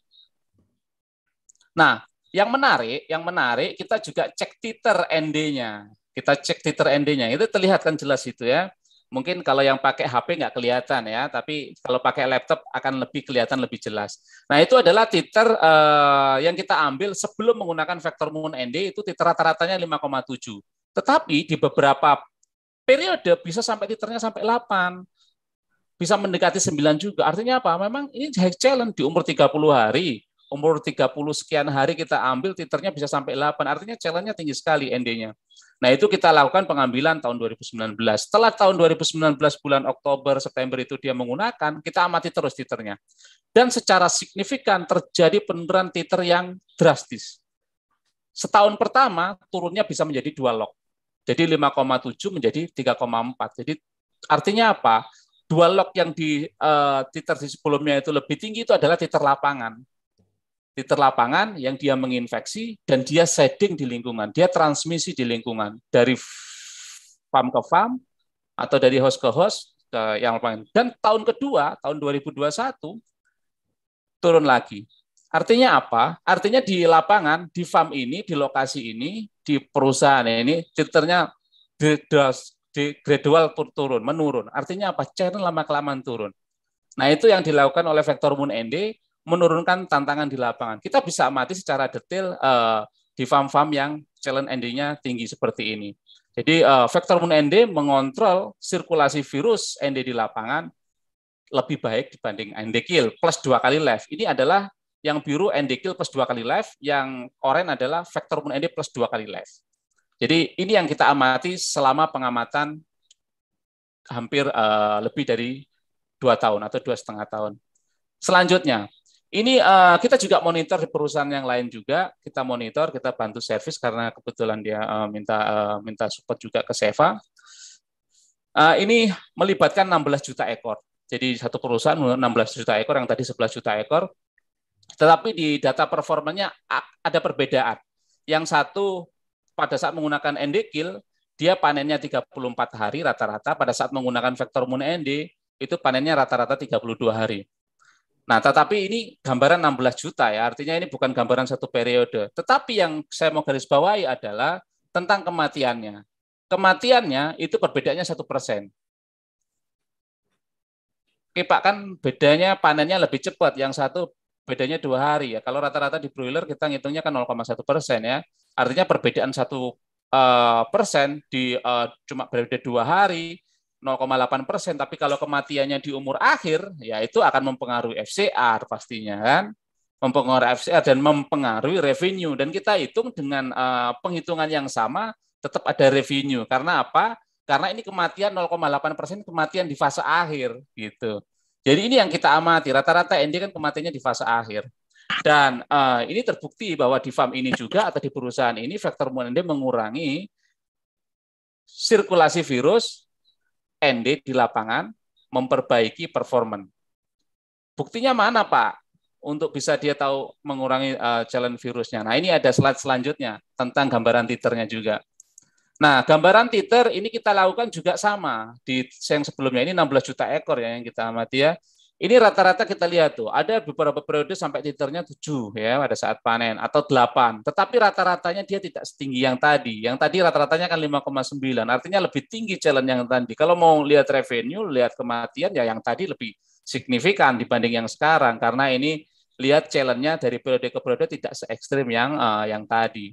Nah, yang menarik, yang menarik kita juga cek titer ND-nya. Kita cek titer ND-nya. Itu terlihat kan jelas itu ya mungkin kalau yang pakai HP nggak kelihatan ya, tapi kalau pakai laptop akan lebih kelihatan lebih jelas. Nah itu adalah titer eh, yang kita ambil sebelum menggunakan vektor Moon ND itu titer rata-ratanya 5,7. Tetapi di beberapa periode bisa sampai titernya sampai 8 bisa mendekati 9 juga. Artinya apa? Memang ini high challenge di umur 30 hari. Umur 30 sekian hari kita ambil titernya bisa sampai 8. Artinya challenge-nya tinggi sekali ND-nya. Nah, itu kita lakukan pengambilan tahun 2019. Setelah tahun 2019 bulan Oktober, September itu dia menggunakan, kita amati terus titernya. Dan secara signifikan terjadi penurunan titer yang drastis. Setahun pertama turunnya bisa menjadi dua log. Jadi 5,7 menjadi 3,4. Jadi artinya apa? Dua log yang di uh, titer di sebelumnya itu lebih tinggi itu adalah titer lapangan di terlapangan yang dia menginfeksi dan dia shedding di lingkungan, dia transmisi di lingkungan dari farm ke farm atau dari host ke host ke yang lapangan. Dan tahun kedua, tahun 2021 turun lagi. Artinya apa? Artinya di lapangan, di farm ini, di lokasi ini, di perusahaan ini, titernya gradual turun, menurun. Artinya apa? Channel lama-kelamaan turun. Nah, itu yang dilakukan oleh vektor Moon ND menurunkan tantangan di lapangan. Kita bisa amati secara detail uh, di farm-farm yang challenge ND-nya tinggi seperti ini. Jadi uh, vektor moon ND mengontrol sirkulasi virus ND di lapangan lebih baik dibanding ND kill plus dua kali live. Ini adalah yang biru ND kill plus dua kali live, yang oranye adalah vektor moon ND plus dua kali live. Jadi ini yang kita amati selama pengamatan hampir uh, lebih dari dua tahun atau dua setengah tahun. Selanjutnya, ini uh, kita juga monitor di perusahaan yang lain juga, kita monitor, kita bantu servis karena kebetulan dia uh, minta uh, minta support juga ke Seva. Uh, ini melibatkan 16 juta ekor. Jadi satu perusahaan 16 juta ekor yang tadi 11 juta ekor. Tetapi di data performanya ada perbedaan. Yang satu pada saat menggunakan ND kill dia panennya 34 hari rata-rata, pada saat menggunakan vektor moon ND itu panennya rata-rata 32 hari. Nah, tetapi ini gambaran 16 juta ya, artinya ini bukan gambaran satu periode. Tetapi yang saya mau garis bawahi adalah tentang kematiannya. Kematiannya itu perbedaannya satu persen. Oke Pak, kan bedanya panennya lebih cepat. Yang satu bedanya dua hari ya. Kalau rata-rata di broiler kita ngitungnya kan 0,1 persen ya. Artinya perbedaan satu eh, persen di uh, cuma berbeda dua hari 0,8 persen, tapi kalau kematiannya di umur akhir, ya itu akan mempengaruhi FCR pastinya kan, mempengaruhi FCR dan mempengaruhi revenue. Dan kita hitung dengan uh, penghitungan yang sama, tetap ada revenue. Karena apa? Karena ini kematian 0,8 persen kematian di fase akhir gitu. Jadi ini yang kita amati. Rata-rata ND kan kematiannya di fase akhir. Dan uh, ini terbukti bahwa di farm ini juga atau di perusahaan ini faktor ND mengurangi sirkulasi virus ND di lapangan memperbaiki performan. Buktinya mana Pak? Untuk bisa dia tahu mengurangi uh, eh, jalan virusnya. Nah ini ada slide selanjutnya tentang gambaran titernya juga. Nah gambaran titer ini kita lakukan juga sama di yang sebelumnya ini 16 juta ekor ya yang kita amati ya. Ini rata-rata kita lihat tuh, ada beberapa periode sampai titernya 7 ya pada saat panen atau 8. Tetapi rata-ratanya dia tidak setinggi yang tadi. Yang tadi rata-ratanya kan 5,9. Artinya lebih tinggi challenge yang tadi. Kalau mau lihat revenue, lihat kematian ya yang tadi lebih signifikan dibanding yang sekarang karena ini lihat challenge-nya dari periode ke periode tidak se ekstrim yang uh, yang tadi.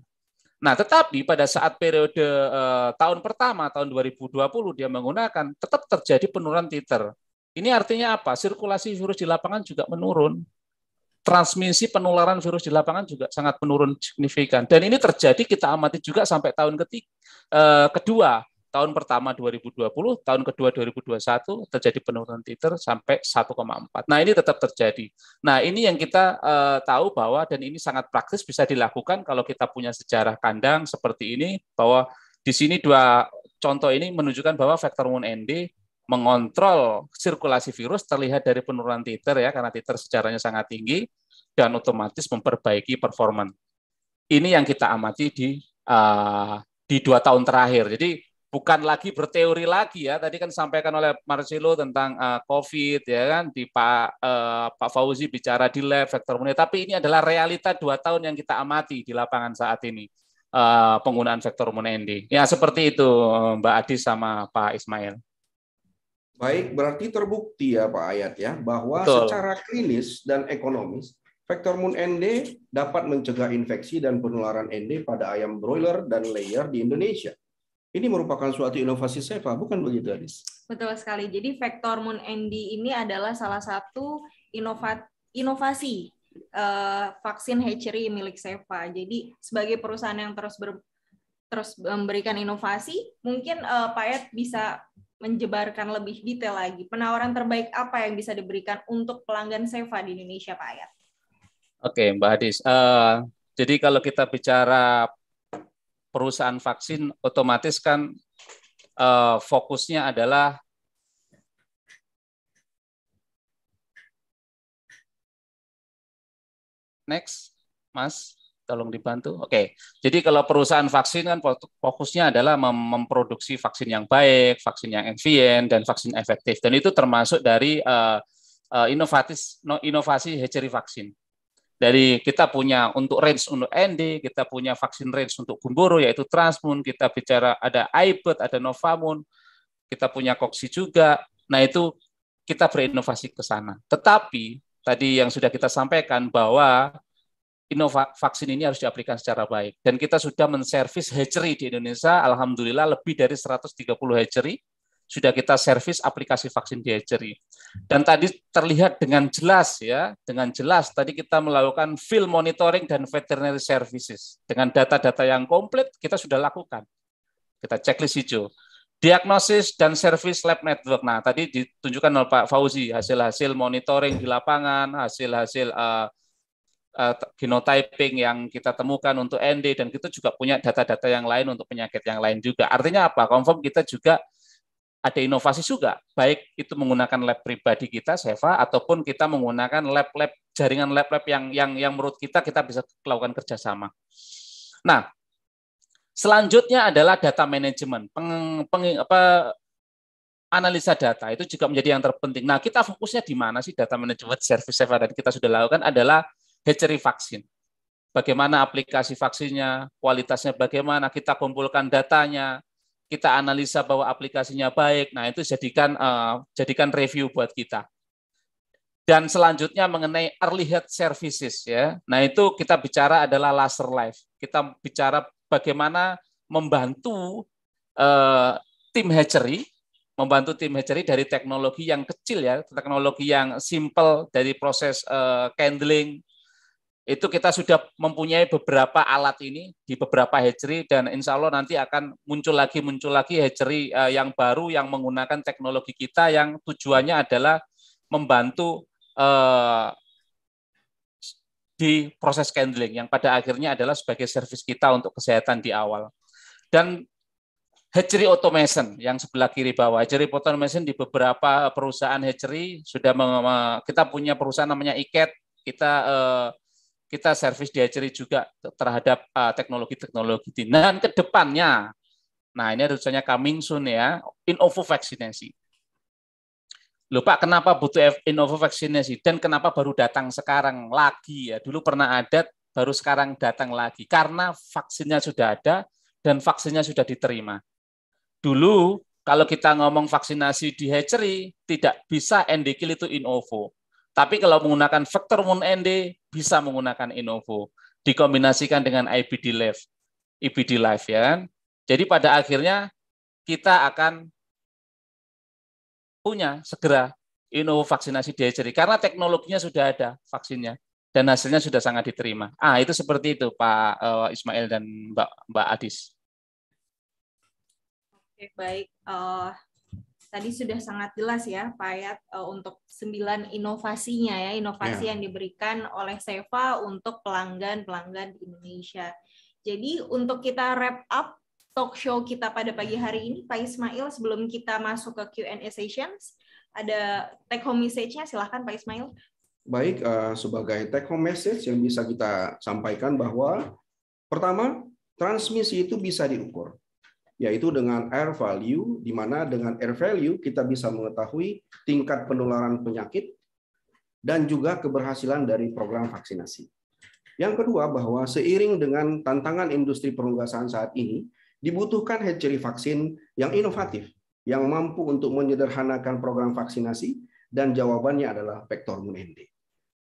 Nah, tetapi pada saat periode uh, tahun pertama tahun 2020 dia menggunakan tetap terjadi penurunan titer. Ini artinya apa? Sirkulasi virus di lapangan juga menurun. Transmisi penularan virus di lapangan juga sangat menurun signifikan. Dan ini terjadi kita amati juga sampai tahun ketik eh, kedua. Tahun pertama 2020, tahun kedua 2021 terjadi penurunan titer sampai 1,4. Nah ini tetap terjadi. Nah ini yang kita eh, tahu bahwa dan ini sangat praktis bisa dilakukan kalau kita punya sejarah kandang seperti ini bahwa di sini dua contoh ini menunjukkan bahwa vektor MUN ND mengontrol sirkulasi virus terlihat dari penurunan titer ya karena titer sejarahnya sangat tinggi dan otomatis memperbaiki performa. Ini yang kita amati di uh, di dua tahun terakhir. Jadi bukan lagi berteori lagi ya. Tadi kan disampaikan oleh Marcelo tentang uh, COVID ya kan di Pak uh, Pak Fauzi bicara di lab vektor imunitas. Tapi ini adalah realita dua tahun yang kita amati di lapangan saat ini uh, penggunaan vektor monendi Ya seperti itu Mbak Adi sama Pak Ismail. Baik, berarti terbukti ya Pak Ayat ya bahwa Betul. secara klinis dan ekonomis Vektor Moon ND dapat mencegah infeksi dan penularan ND pada ayam broiler dan layer di Indonesia. Ini merupakan suatu inovasi SEPA, bukan begitu, Adis? Betul sekali. Jadi Vektor Moon ND ini adalah salah satu inova inovasi uh, vaksin hatchery milik SEPA. Jadi sebagai perusahaan yang terus ber terus memberikan inovasi, mungkin uh, Pak ayat bisa menjebarkan lebih detail lagi, penawaran terbaik apa yang bisa diberikan untuk pelanggan Seva di Indonesia, Pak Ayat? Oke, Mbak Hadis. Uh, jadi kalau kita bicara perusahaan vaksin, otomatis kan uh, fokusnya adalah next, Mas tolong dibantu. Oke, jadi kalau perusahaan vaksin kan fokusnya adalah mem memproduksi vaksin yang baik, vaksin yang efisien dan vaksin efektif. Dan itu termasuk dari uh, eh, uh, eh, inovatif no, inovasi hatchery vaksin. Dari kita punya untuk range untuk ND, kita punya vaksin range untuk Gumboro yaitu Transmun, kita bicara ada Ibert, ada Novamun, kita punya Coxi juga. Nah itu kita berinovasi ke sana. Tetapi tadi yang sudah kita sampaikan bahwa Inovasi vaksin ini harus diaplikasikan secara baik. Dan kita sudah menservis hatchery di Indonesia, alhamdulillah lebih dari 130 hatchery sudah kita servis aplikasi vaksin di hatchery. Dan tadi terlihat dengan jelas ya, dengan jelas tadi kita melakukan field monitoring dan veterinary services. Dengan data-data yang komplit kita sudah lakukan. Kita checklist hijau. Diagnosis dan service lab network. Nah, tadi ditunjukkan oleh Pak Fauzi hasil-hasil monitoring di lapangan, hasil -hasil, eh, Eh, genotyping yang kita temukan untuk ND dan kita juga punya data-data yang lain untuk penyakit yang lain juga. Artinya apa? Confirm kita juga ada inovasi juga, baik itu menggunakan lab pribadi kita, Seva, ataupun kita menggunakan lab-lab jaringan lab-lab yang yang yang menurut kita kita bisa lakukan kerjasama. Nah, selanjutnya adalah data manajemen, peng, peng, apa, analisa data itu juga menjadi yang terpenting. Nah, kita fokusnya di mana sih data manajemen service Seva dan kita sudah lakukan adalah hatchery vaksin. Bagaimana aplikasi vaksinnya, kualitasnya bagaimana, kita kumpulkan datanya, kita analisa bahwa aplikasinya baik. Nah, itu jadikan uh, jadikan review buat kita. Dan selanjutnya mengenai early health services ya. Nah, itu kita bicara adalah laser life. Kita bicara bagaimana membantu uh, tim hatchery membantu tim hatchery dari teknologi yang kecil ya, teknologi yang simple dari proses uh, eh, candling, itu kita sudah mempunyai beberapa alat ini di beberapa hatchery dan insya Allah nanti akan muncul lagi muncul lagi hatchery eh, yang baru yang menggunakan teknologi kita yang tujuannya adalah membantu eh, di proses candling yang pada akhirnya adalah sebagai servis kita untuk kesehatan di awal dan hatchery automation yang sebelah kiri bawah hatchery automation di beberapa perusahaan hatchery sudah kita punya perusahaan namanya iket kita eh, kita service hatchery juga terhadap eh, teknologi-teknologi. Uh, Dan ke depannya, nah ini harusnya coming soon ya, Innovo Vaksinasi. Lupa kenapa butuh Innovo Vaksinasi dan kenapa baru datang sekarang lagi ya? Dulu pernah ada, baru sekarang datang lagi. Karena vaksinnya sudah ada dan vaksinnya sudah diterima. Dulu kalau kita ngomong vaksinasi di hatchery, tidak bisa endekil itu Innovo tapi kalau menggunakan vektor ND, bisa menggunakan Innovo. Dikombinasikan dengan IBD Live. IBD Live ya kan. Jadi pada akhirnya kita akan punya segera Innovo vaksinasi diajari. Karena teknologinya sudah ada vaksinnya. Dan hasilnya sudah sangat diterima. Ah, itu seperti itu Pak eh, Ismail dan Mbak, Mbak Adis. Oke, baik. Uh, tadi sudah sangat jelas ya Pak Ayat eh, untuk sembilan inovasinya ya, inovasi yeah. yang diberikan oleh Seva untuk pelanggan-pelanggan di Indonesia. Jadi untuk kita wrap up talk show kita pada pagi hari ini, Pak Ismail sebelum kita masuk ke Q&A sessions, ada take home message-nya silahkan Pak Ismail. Baik, eh, sebagai take home message yang bisa kita sampaikan bahwa pertama, transmisi itu bisa diukur yaitu dengan R value, di mana dengan R value kita bisa mengetahui tingkat penularan penyakit dan juga keberhasilan dari program vaksinasi. Yang kedua bahwa seiring dengan tantangan industri perunggasan saat ini, dibutuhkan hatchery vaksin yang inovatif, yang mampu untuk menyederhanakan program vaksinasi, dan jawabannya adalah vektor Moon ND.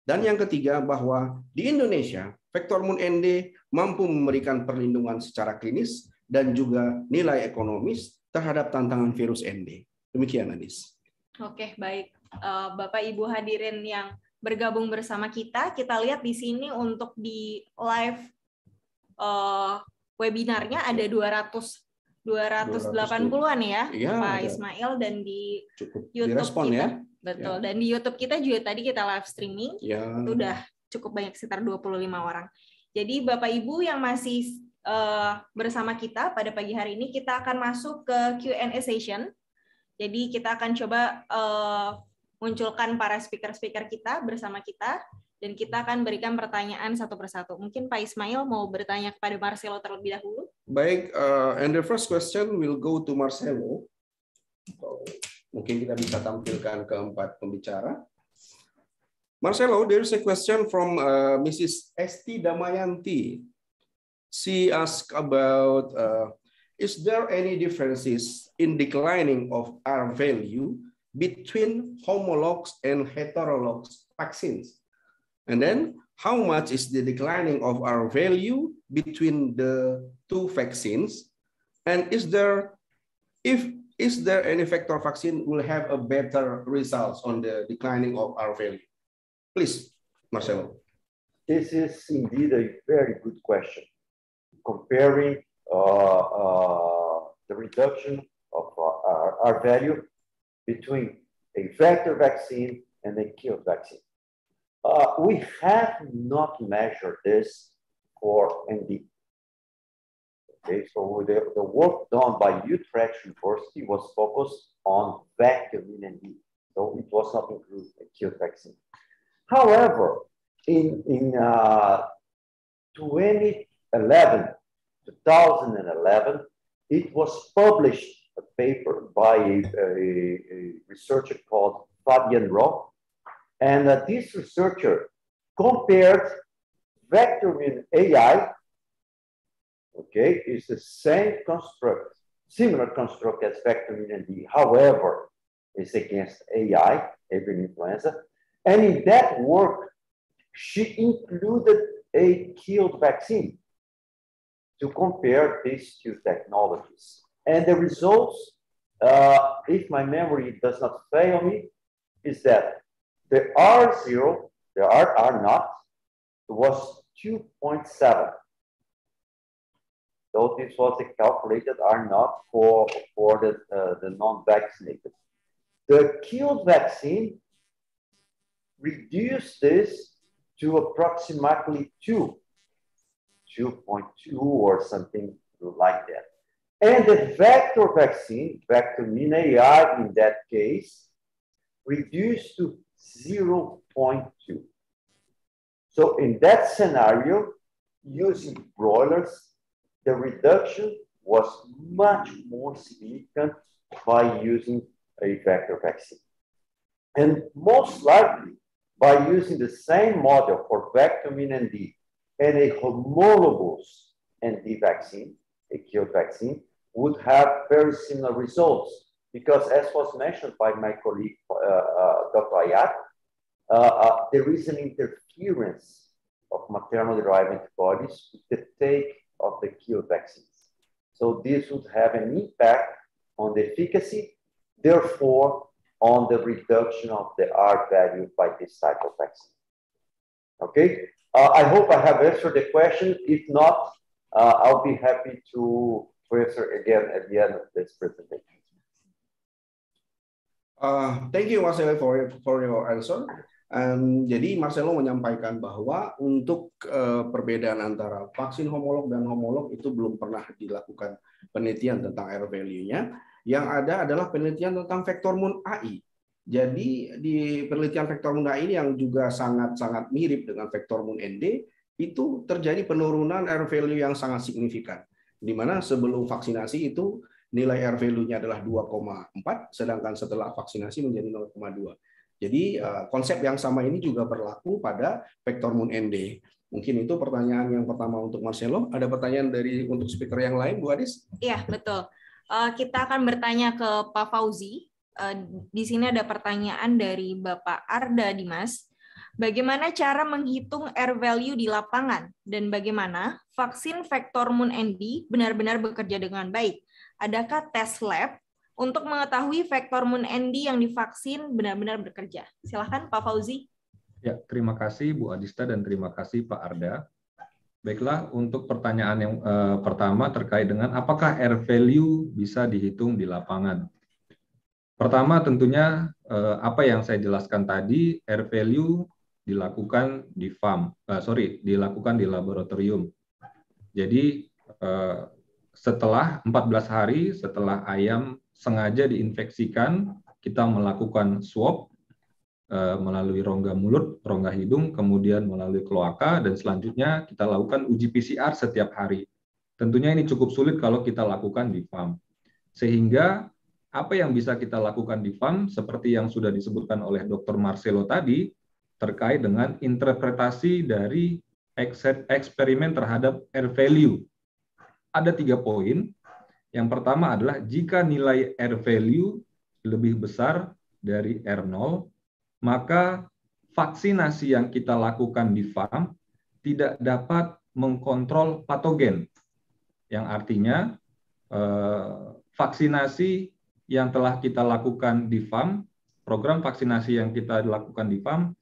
Dan yang ketiga bahwa di Indonesia, vektor Moon ND mampu memberikan perlindungan secara klinis dan juga nilai ekonomis terhadap tantangan virus ND. Demikian, Anis. Oke, baik. Eh, Bapak Ibu hadirin yang bergabung bersama kita, kita lihat di sini untuk di live eh, webinarnya ada 200 280-an ya, ya Pak ada. Ismail dan di cukup YouTube direspon kita, ya. Betul. Ya. Dan di YouTube kita juga tadi kita live streaming. Ya. Itu udah cukup banyak sekitar 25 orang. Jadi Bapak Ibu yang masih uh, bersama kita pada pagi hari ini. Kita akan masuk ke Q&A session. Jadi kita akan coba uh, munculkan para speaker-speaker kita bersama kita dan kita akan berikan pertanyaan satu persatu. Mungkin Pak Ismail mau bertanya kepada Marcelo terlebih dahulu. Baik, uh, and the first question will go to Marcelo. So, oh, mungkin kita bisa tampilkan keempat pembicara. Marcelo, there is a question from uh, Mrs. Esti Damayanti. she asked about uh, is there any differences in declining of R value between homologs and heterologs vaccines? And then how much is the declining of R value between the two vaccines? And is there, if is there any factor vaccine will have a better results on the declining of R value? Please, Marcelo. This is indeed a very good question comparing uh, uh, the reduction of uh, our, our value between a vector vaccine and a killed vaccine. Uh, we have not measured this for ND. Okay, so the, the work done by Utrecht University was focused on vector in ND, so it was not included a killed vaccine. However, in, in uh, 20, 2011, 2011, it was published a paper by a, a, a researcher called Fabian Roth. And uh, this researcher compared vectoring AI, okay, is the same construct, similar construct as vectoring D, However, is against AI, avian influenza. And in that work, she included a killed vaccine to compare these two technologies. And the results, uh, if my memory does not fail me, is that the R0, the R, R not, was 2.7. So this was calculated R not for, for the, uh, the non-vaccinated. The killed vaccine reduced this to approximately 2 2.2 or something like that. And the vector vaccine, vector AR in that case, reduced to 0.2. So in that scenario, using broilers, the reduction was much more significant by using a vector vaccine. And most likely, by using the same model for vector mean and D and a homologous ND vaccine, a cured vaccine, would have very similar results. Because as was mentioned by my colleague, uh, uh, Dr. Ayat, uh, uh, there is an interference of maternal-derived antibodies with the take of the cured vaccines. So this would have an impact on the efficacy, therefore on the reduction of the R value by this type of vaccine. Okay, Uh, I hope I have answered the question. If not, uh, I'll be happy to, answer again at the end of this presentation. Uh, thank you Marcelo for for, for your answer. Um, jadi Marcelo menyampaikan bahwa untuk uh, perbedaan antara vaksin homolog dan homolog itu belum pernah dilakukan penelitian tentang R value-nya. Yang ada adalah penelitian tentang vektor moon AI jadi di penelitian vektor Muna ini yang juga sangat-sangat mirip dengan vektor Moon ND, itu terjadi penurunan R value yang sangat signifikan. Di mana sebelum vaksinasi itu nilai R value-nya adalah 2,4, sedangkan setelah vaksinasi menjadi 0,2. Jadi eh, konsep yang sama ini juga berlaku pada vektor Moon ND. Mungkin itu pertanyaan yang pertama untuk Marcelo. Ada pertanyaan dari untuk speaker yang lain, Bu Adis? Iya, betul. Eh, kita akan bertanya ke Pak Fauzi Eh, di sini ada pertanyaan dari Bapak Arda Dimas. Bagaimana cara menghitung R value di lapangan dan bagaimana vaksin vektor Moon ND benar-benar bekerja dengan baik? Adakah tes lab untuk mengetahui vektor Moon ND yang divaksin benar-benar bekerja? Silahkan Pak Fauzi. Ya, terima kasih Bu Adista dan terima kasih Pak Arda. Baiklah, untuk pertanyaan yang eh, pertama terkait dengan apakah R value bisa dihitung di lapangan. Pertama tentunya eh, apa yang saya jelaskan tadi, air value dilakukan di farm, eh, sorry, dilakukan di laboratorium. Jadi eh, setelah 14 hari setelah ayam sengaja diinfeksikan, kita melakukan swab eh, melalui rongga mulut, rongga hidung, kemudian melalui kloaka, dan selanjutnya kita lakukan uji PCR setiap hari. Tentunya ini cukup sulit kalau kita lakukan di farm. Sehingga apa yang bisa kita lakukan di farm seperti yang sudah disebutkan oleh Dr. Marcelo tadi terkait dengan interpretasi dari eksperimen terhadap R value. Ada tiga poin. Yang pertama adalah jika nilai R value lebih besar dari R0, maka vaksinasi yang kita lakukan di farm tidak dapat mengkontrol patogen. Yang artinya eh, vaksinasi yang telah kita lakukan di FAM, program vaksinasi yang kita lakukan di FAM,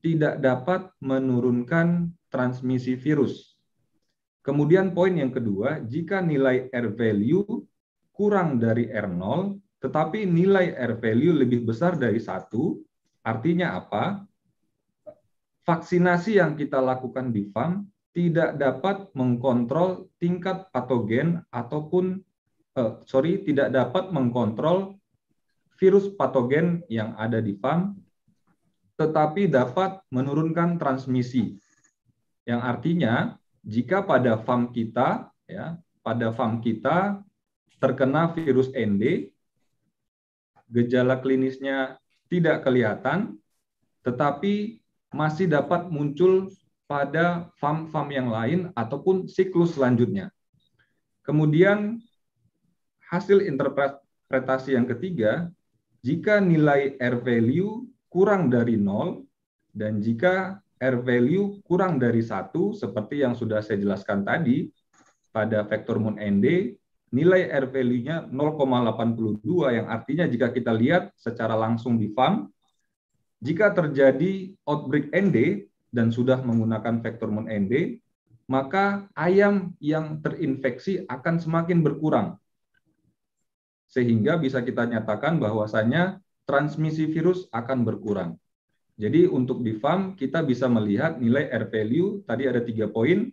tidak dapat menurunkan transmisi virus. Kemudian poin yang kedua, jika nilai R value kurang dari R0, tetapi nilai R value lebih besar dari satu, artinya apa? Vaksinasi yang kita lakukan di FAM tidak dapat mengkontrol tingkat patogen ataupun uh, sorry tidak dapat mengkontrol virus patogen yang ada di farm, tetapi dapat menurunkan transmisi. Yang artinya jika pada farm kita ya pada farm kita terkena virus ND, gejala klinisnya tidak kelihatan, tetapi masih dapat muncul pada farm-farm yang lain ataupun siklus selanjutnya. Kemudian hasil interpretasi yang ketiga, jika nilai R value kurang dari nol dan jika R value kurang dari satu, seperti yang sudah saya jelaskan tadi, pada vektor moon ND, nilai R value-nya 0,82 yang artinya jika kita lihat secara langsung di farm, jika terjadi outbreak ND dan sudah menggunakan vektor moon ND, maka ayam yang terinfeksi akan semakin berkurang sehingga bisa kita nyatakan bahwasannya transmisi virus akan berkurang. Jadi untuk di farm kita bisa melihat nilai R value tadi ada tiga poin.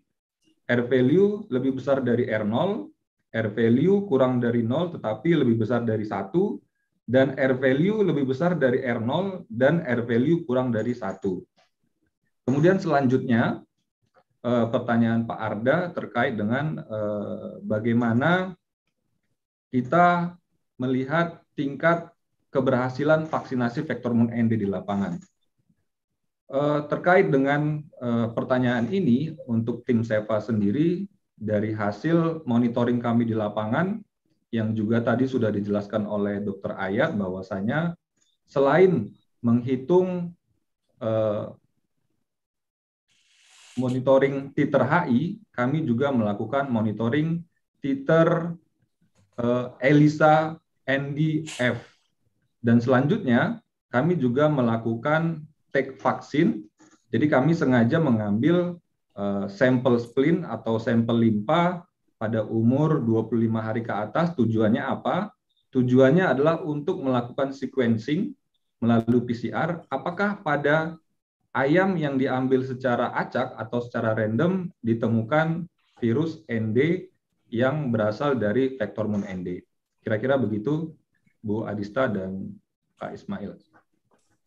R value lebih besar dari R0, R value kurang dari 0 tetapi lebih besar dari 1, dan R value lebih besar dari R0 dan R value kurang dari 1. Kemudian selanjutnya eh, pertanyaan Pak Arda terkait dengan eh, bagaimana kita melihat tingkat keberhasilan vaksinasi vektor moon ND di lapangan. Eh, terkait dengan eh, pertanyaan ini, untuk tim SEPA sendiri, dari hasil monitoring kami di lapangan, yang juga tadi sudah dijelaskan oleh Dr. Ayat bahwasanya selain menghitung eh, monitoring titer HI, kami juga melakukan monitoring titer ELISA NDF. Dan selanjutnya kami juga melakukan take vaksin. Jadi kami sengaja mengambil uh, sampel spleen atau sampel limpa pada umur 25 hari ke atas. Tujuannya apa? Tujuannya adalah untuk melakukan sequencing melalui PCR apakah pada ayam yang diambil secara acak atau secara random ditemukan virus ND yang berasal dari vektor MUN ND. Kira-kira begitu Bu Adista dan Pak Ismail.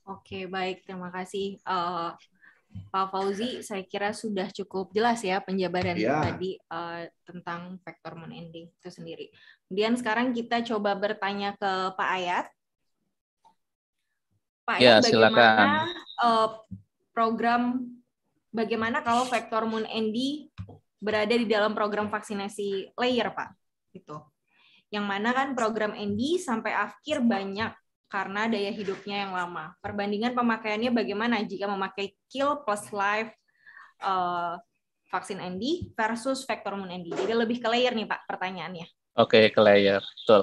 Oke, baik. Terima kasih uh, Pak Fauzi. Saya kira sudah cukup jelas ya penjabaran ya. Iya. tadi uh, tentang vektor moon ending itu sendiri. Kemudian sekarang kita coba bertanya ke Pak Ayat. Pak ya, Ayat, bagaimana uh, program bagaimana kalau vektor moon ending berada di dalam program vaksinasi layer, Pak? Gitu. Yang mana kan program ND sampai akhir banyak karena daya hidupnya yang lama. Perbandingan pemakaiannya bagaimana jika memakai kill plus life uh, vaksin ND versus vektor moon ND. Jadi lebih ke layer nih Pak pertanyaannya. Oke, okay, ke layer. Betul.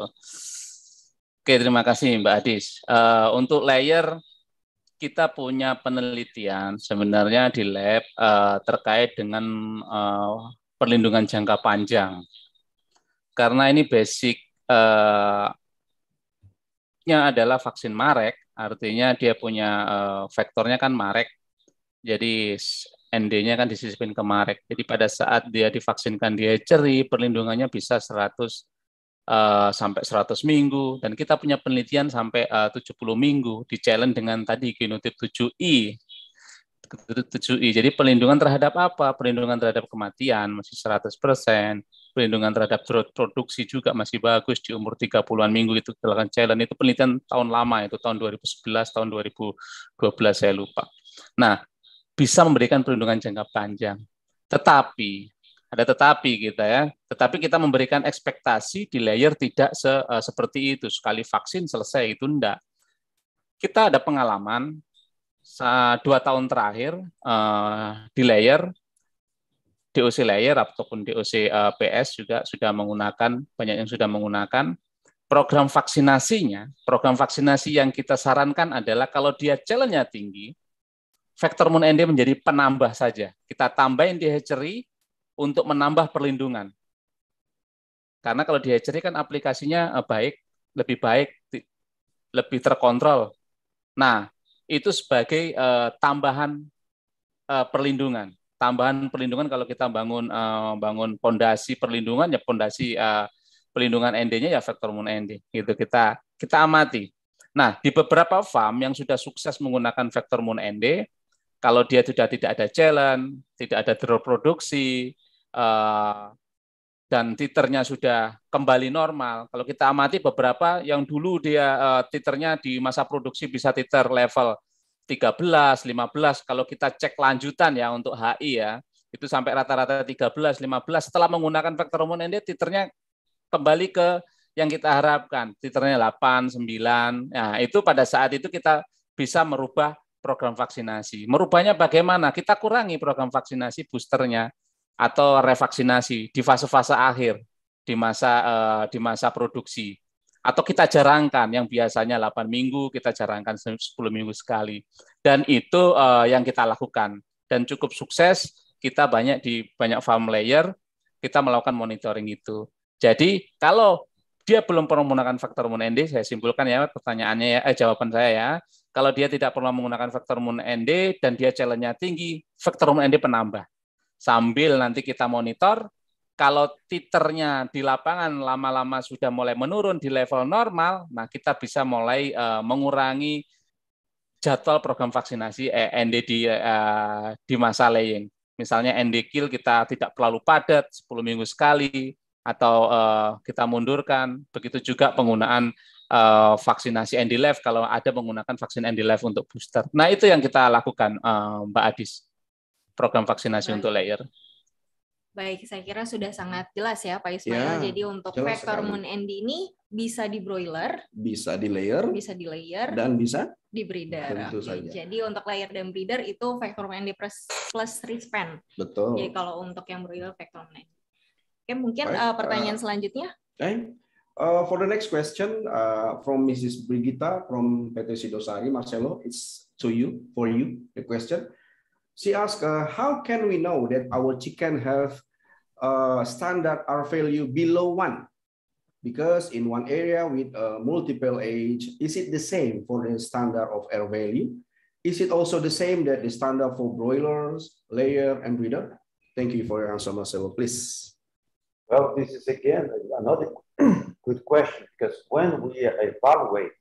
Oke, terima kasih Mbak Adis. Uh, untuk layer kita punya penelitian sebenarnya di lab uh, terkait dengan uh, perlindungan jangka panjang karena ini basic uh, nya adalah vaksin Marek, artinya dia punya uh, vektornya kan Marek, jadi ND-nya kan disisipin ke Marek. Jadi pada saat dia divaksinkan dia ceri, perlindungannya bisa 100 uh, eh, sampai 100 minggu dan kita punya penelitian sampai uh, 70 minggu di challenge dengan tadi genotip 7i. 7i. Jadi perlindungan terhadap apa? Perlindungan terhadap kematian masih 100%, perlindungan terhadap produksi juga masih bagus di umur 30-an minggu itu kecelakaan jalan itu penelitian tahun lama itu tahun 2011 tahun 2012 saya lupa. Nah, bisa memberikan perlindungan jangka panjang. Tetapi ada tetapi kita ya. Tetapi kita memberikan ekspektasi di layer tidak se, eh, seperti itu sekali vaksin selesai itu enggak. Kita ada pengalaman dua tahun terakhir uh, di layer DOC layer ataupun DOC eh, PS juga sudah menggunakan banyak yang sudah menggunakan program vaksinasinya. Program vaksinasi yang kita sarankan adalah kalau dia challenge-nya tinggi, vektor moon ND menjadi penambah saja. Kita tambahin di hatchery untuk menambah perlindungan. Karena kalau di hatchery kan aplikasinya eh, baik, lebih baik, lebih terkontrol. Nah, itu sebagai uh, tambahan uh, perlindungan tambahan perlindungan kalau kita bangun uh, bangun pondasi perlindungan ya pondasi uh, eh, perlindungan ND-nya ya vektor moon ND gitu kita kita amati. Nah, di beberapa farm yang sudah sukses menggunakan vektor moon ND, kalau dia sudah tidak ada challenge, tidak ada drop produksi, uh, dan titernya sudah kembali normal. Kalau kita amati beberapa yang dulu dia uh, titernya di masa produksi bisa titer level 13, 15 kalau kita cek lanjutan ya untuk HI ya, itu sampai rata-rata 13, 15 setelah menggunakan faktor hormon ND titernya kembali ke yang kita harapkan, titernya 8, 9. Nah, itu pada saat itu kita bisa merubah program vaksinasi. Merubahnya bagaimana? Kita kurangi program vaksinasi boosternya atau revaksinasi di fase-fase akhir di masa uh, di masa produksi atau kita jarangkan yang biasanya 8 minggu kita jarangkan 10 minggu sekali dan itu uh, yang kita lakukan dan cukup sukses kita banyak di banyak farm layer kita melakukan monitoring itu jadi kalau dia belum pernah menggunakan faktor moon ND saya simpulkan ya pertanyaannya ya eh, jawaban saya ya kalau dia tidak pernah menggunakan faktor moon ND dan dia challenge-nya tinggi faktor moon ND penambah sambil nanti kita monitor kalau titernya di lapangan lama-lama sudah mulai menurun di level normal, nah kita bisa mulai uh, mengurangi jadwal program vaksinasi eh, ND di, uh, di masa laying. Misalnya ND kill kita tidak terlalu padat, 10 minggu sekali, atau uh, kita mundurkan. Begitu juga penggunaan uh, vaksinasi ND live kalau ada menggunakan vaksin ND live untuk booster. Nah itu yang kita lakukan, uh, Mbak Adis, program vaksinasi Baik. untuk layer. Baik, saya kira sudah sangat jelas ya Pak Ismail. Ya, Jadi untuk vektor moon end ini bisa di broiler, bisa di layer, bisa di layer, dan bisa di breeder. Tentu Jadi untuk layer dan breeder itu vektor moon end plus, plus respan. Betul. Jadi kalau untuk yang broiler vektor moon end. Oke, mungkin Baik, uh, pertanyaan uh, selanjutnya. Okay. Uh, eh, for the next question uh, from Mrs. Brigita from PT Sidosari, Marcelo, it's to you, for you, the question. she asked, uh, how can we know that our chicken have uh, standard R value below one? Because in one area with multiple age, is it the same for the standard of R value? Is it also the same that the standard for broilers, layer, and breeder? Thank you for your answer, Marcelo, please. Well, this is again another good question because when we evaluate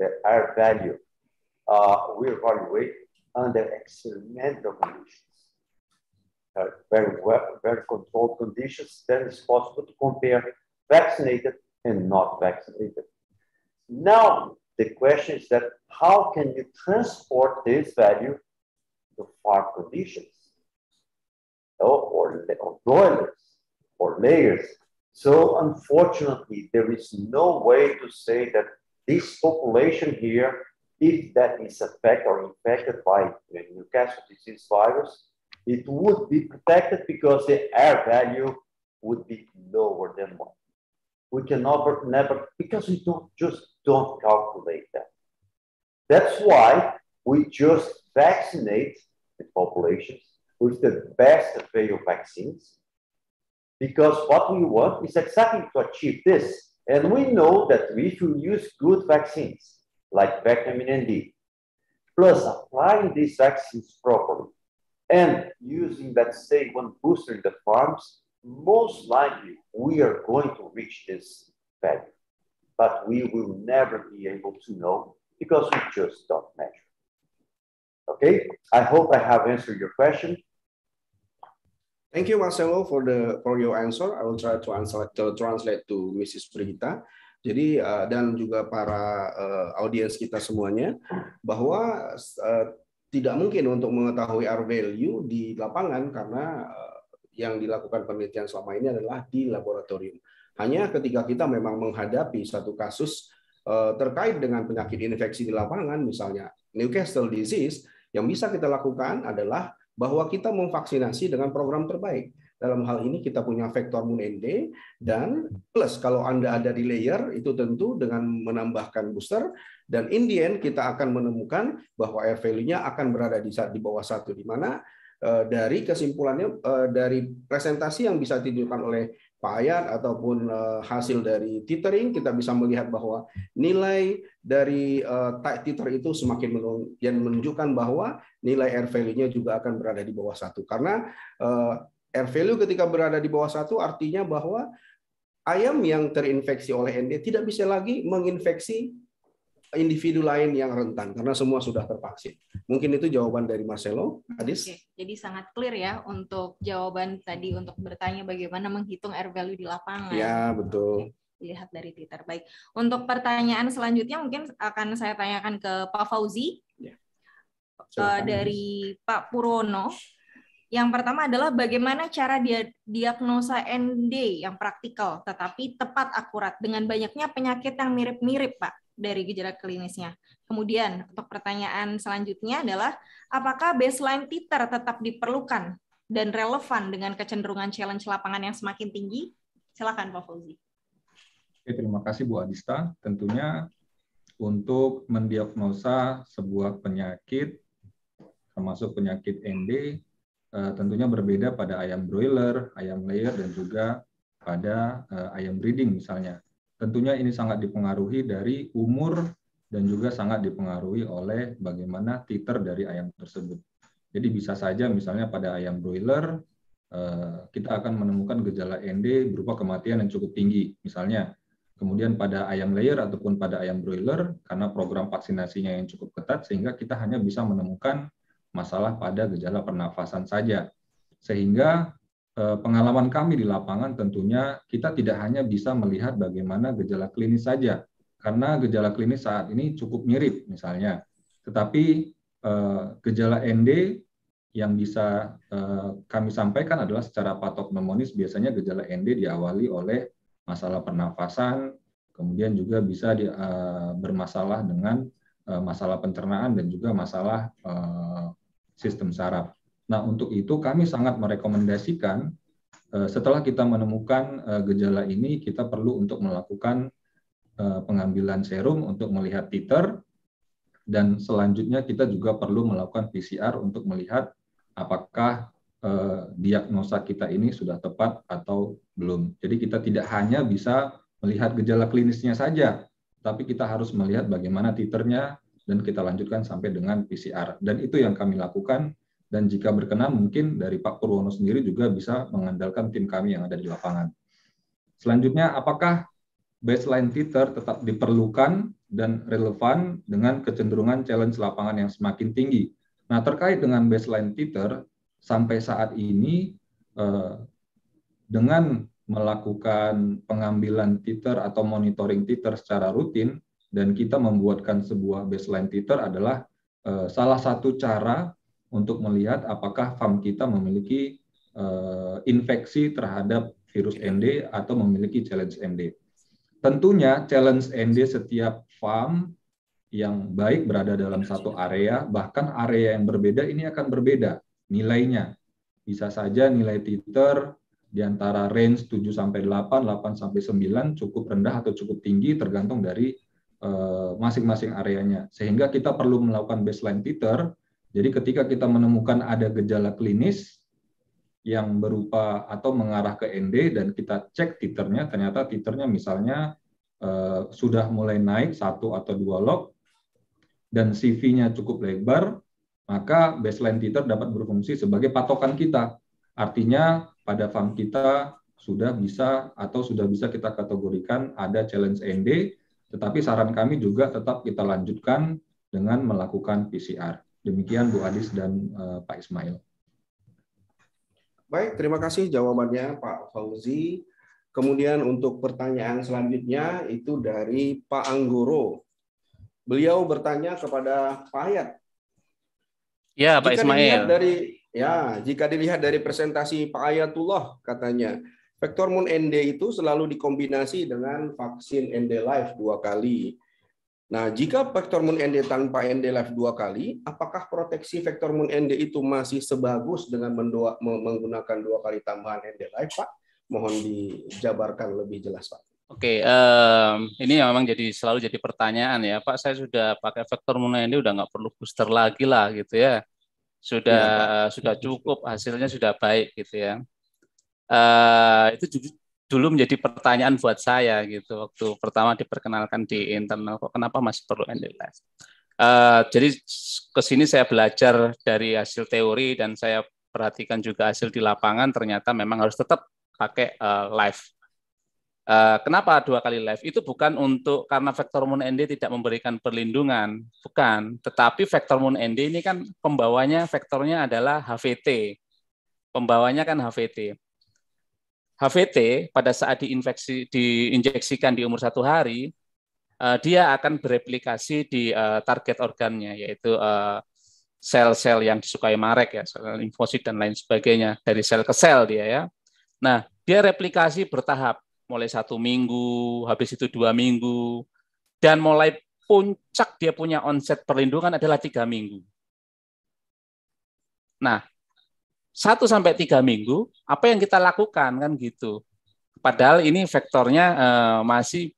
the R value, uh, we evaluate under experimental conditions. Uh, very well, very controlled conditions, then it's possible to compare vaccinated and not vaccinated. Now, the question is that how can you transport this value to far conditions or, or boilers or layers? So unfortunately, there is no way to say that this population here if that is affected or infected by uh, Newcastle disease virus, it would be protected because the R value would be lower than one. We can never, never because we don't just don't calculate that. That's why we just vaccinate the populations with the best available vaccines, because what we want is exactly to achieve this. And we know that if we use good vaccines, like vitamin D, plus applying these vaccines properly and using, let's say, one booster in the farms, most likely we are going to reach this value. But we will never be able to know because we just don't measure. Okay, I hope I have answered your question. Thank you, Marcelo, for the for your answer. I will try to answer to translate to Mrs. Prita. Jadi eh, dan juga para eh, audiens kita semuanya bahwa eh, tidak mungkin untuk mengetahui R value di lapangan karena yang dilakukan penelitian selama ini adalah di laboratorium. Hanya ketika kita memang menghadapi satu kasus terkait dengan penyakit infeksi di lapangan, misalnya Newcastle disease, yang bisa kita lakukan adalah bahwa kita memvaksinasi dengan program terbaik dalam hal ini kita punya vektor moon nd dan plus kalau Anda ada di layer itu tentu dengan menambahkan booster dan in the end kita akan menemukan bahwa R value-nya akan berada di saat di bawah satu di mana eh, dari kesimpulannya eh, dari presentasi yang bisa ditunjukkan oleh Pak Ayat ataupun eh, hasil dari tethering kita bisa melihat bahwa nilai dari tether itu semakin menurun dan menunjukkan bahwa nilai R value-nya juga akan berada di bawah satu karena R value ketika berada di bawah satu artinya bahwa ayam yang terinfeksi oleh ND tidak bisa lagi menginfeksi individu lain yang rentan karena semua sudah tervaksin. Mungkin itu jawaban dari Marcelo, Adis. Oke, jadi sangat clear ya untuk jawaban tadi untuk bertanya bagaimana menghitung R value di lapangan. Ya, betul. Oke lihat dari Twitter. Baik, untuk pertanyaan selanjutnya mungkin akan saya tanyakan ke Pak Fauzi ya. Eh, dari Pak Purono. Yang pertama adalah bagaimana cara dia diagnosa ND yang praktikal tetapi tepat akurat dengan banyaknya penyakit yang mirip-mirip, Pak, dari gejala klinisnya. Kemudian untuk pertanyaan selanjutnya adalah apakah baseline titer tetap diperlukan dan relevan dengan kecenderungan challenge lapangan yang semakin tinggi? Silakan Pak Fauzi. Oke, terima kasih Bu Adista. Tentunya untuk mendiagnosa sebuah penyakit termasuk penyakit ND Eh, tentunya berbeda pada ayam broiler, ayam layer, dan juga pada eh, ayam breeding misalnya. Tentunya ini sangat dipengaruhi dari umur dan juga sangat dipengaruhi oleh bagaimana titer dari ayam tersebut. Jadi bisa saja misalnya pada ayam broiler eh, kita akan menemukan gejala ND berupa kematian yang cukup tinggi misalnya. Kemudian pada ayam layer ataupun pada ayam broiler karena program vaksinasinya yang cukup ketat sehingga kita hanya bisa menemukan masalah pada gejala pernafasan saja. Sehingga eh, pengalaman kami di lapangan tentunya kita tidak hanya bisa melihat bagaimana gejala klinis saja, karena gejala klinis saat ini cukup mirip misalnya. Tetapi eh, gejala ND yang bisa eh, kami sampaikan adalah secara patok pneumonis biasanya gejala ND diawali oleh masalah pernafasan, kemudian juga bisa bermasalah dengan masalah pencernaan dan juga masalah sistem saraf. Nah, untuk itu kami sangat merekomendasikan eh, setelah kita menemukan eh, gejala ini, kita perlu untuk melakukan eh, pengambilan serum untuk melihat titer, dan selanjutnya kita juga perlu melakukan PCR untuk melihat apakah diagnosa kita ini sudah tepat atau belum. Jadi kita tidak hanya bisa melihat gejala klinisnya saja, tapi kita harus melihat bagaimana titernya, dan kita lanjutkan sampai dengan PCR. Dan itu yang kami lakukan. Dan jika berkenan, mungkin dari Pak Purwono sendiri juga bisa mengandalkan tim kami yang ada di lapangan. Selanjutnya, apakah baseline titer tetap diperlukan dan relevan dengan kecenderungan challenge lapangan yang semakin tinggi? Nah, terkait dengan baseline titer, sampai saat ini eh, dengan melakukan pengambilan titer atau monitoring titer secara rutin, dan kita membuatkan sebuah baseline titer adalah uh, salah satu cara untuk melihat apakah farm kita memiliki uh, infeksi terhadap virus iya. ND atau memiliki challenge ND. Tentunya challenge ND setiap farm yang baik berada dalam iya, satu iya. area, bahkan area yang berbeda ini akan berbeda nilainya. Bisa saja nilai titer di antara range 7 sampai 8, 8 sampai 9 cukup rendah atau cukup tinggi tergantung dari Eh, masing-masing areanya. Sehingga kita perlu melakukan baseline titer. Jadi ketika kita menemukan ada gejala klinis yang berupa atau mengarah ke ND dan kita cek titernya, ternyata titernya misalnya eh, sudah mulai naik satu atau dua log dan CV-nya cukup lebar, maka baseline titer dapat berfungsi sebagai patokan kita. Artinya pada farm kita sudah bisa atau sudah bisa kita kategorikan ada challenge ND tetapi saran kami juga tetap kita lanjutkan dengan melakukan PCR. Demikian Bu Adis dan uh, Pak Ismail. Baik, terima kasih jawabannya Pak Fauzi. Kemudian untuk pertanyaan selanjutnya itu dari Pak Anggoro. Beliau bertanya kepada Pak Hayat. Ya, Pak jika Ismail. Dilihat dari ya, jika dilihat dari presentasi Pak Ayatullah katanya, Vektor Moon ND itu selalu dikombinasi dengan vaksin ND Live dua kali. Nah, jika vektor Moon ND tanpa ND Live dua kali, apakah proteksi vektor Moon ND itu masih sebagus dengan mendua, menggunakan dua kali tambahan ND Live, Pak? Mohon dijabarkan lebih jelas, Pak. Oke, um, ini memang jadi selalu jadi pertanyaan ya, Pak. Saya sudah pakai vektor Moon ND udah nggak perlu booster lagi lah gitu ya. Sudah ya, sudah cukup, hasilnya sudah baik gitu ya. Eh, itu juga dulu menjadi pertanyaan buat saya gitu waktu pertama diperkenalkan di internal kok kenapa masih perlu endless Uh, eh, jadi kesini saya belajar dari hasil teori dan saya perhatikan juga hasil di lapangan ternyata memang harus tetap pakai uh, live. Uh, kenapa dua kali live? Itu bukan untuk karena vektor Moon ND tidak memberikan perlindungan, bukan. Tetapi vektor Moon ND ini kan pembawanya vektornya adalah HVT. Pembawanya kan HVT. HVT pada saat diinfeksi diinjeksikan di umur satu hari uh, dia akan bereplikasi di uh, target organnya yaitu uh, sel-sel yang disukai marek ya sel limfosit dan lain sebagainya dari sel ke sel dia ya nah dia replikasi bertahap mulai satu minggu habis itu dua minggu dan mulai puncak dia punya onset perlindungan adalah tiga minggu nah 1 sampai tiga minggu apa yang kita lakukan kan gitu. Padahal ini vektornya uh, masih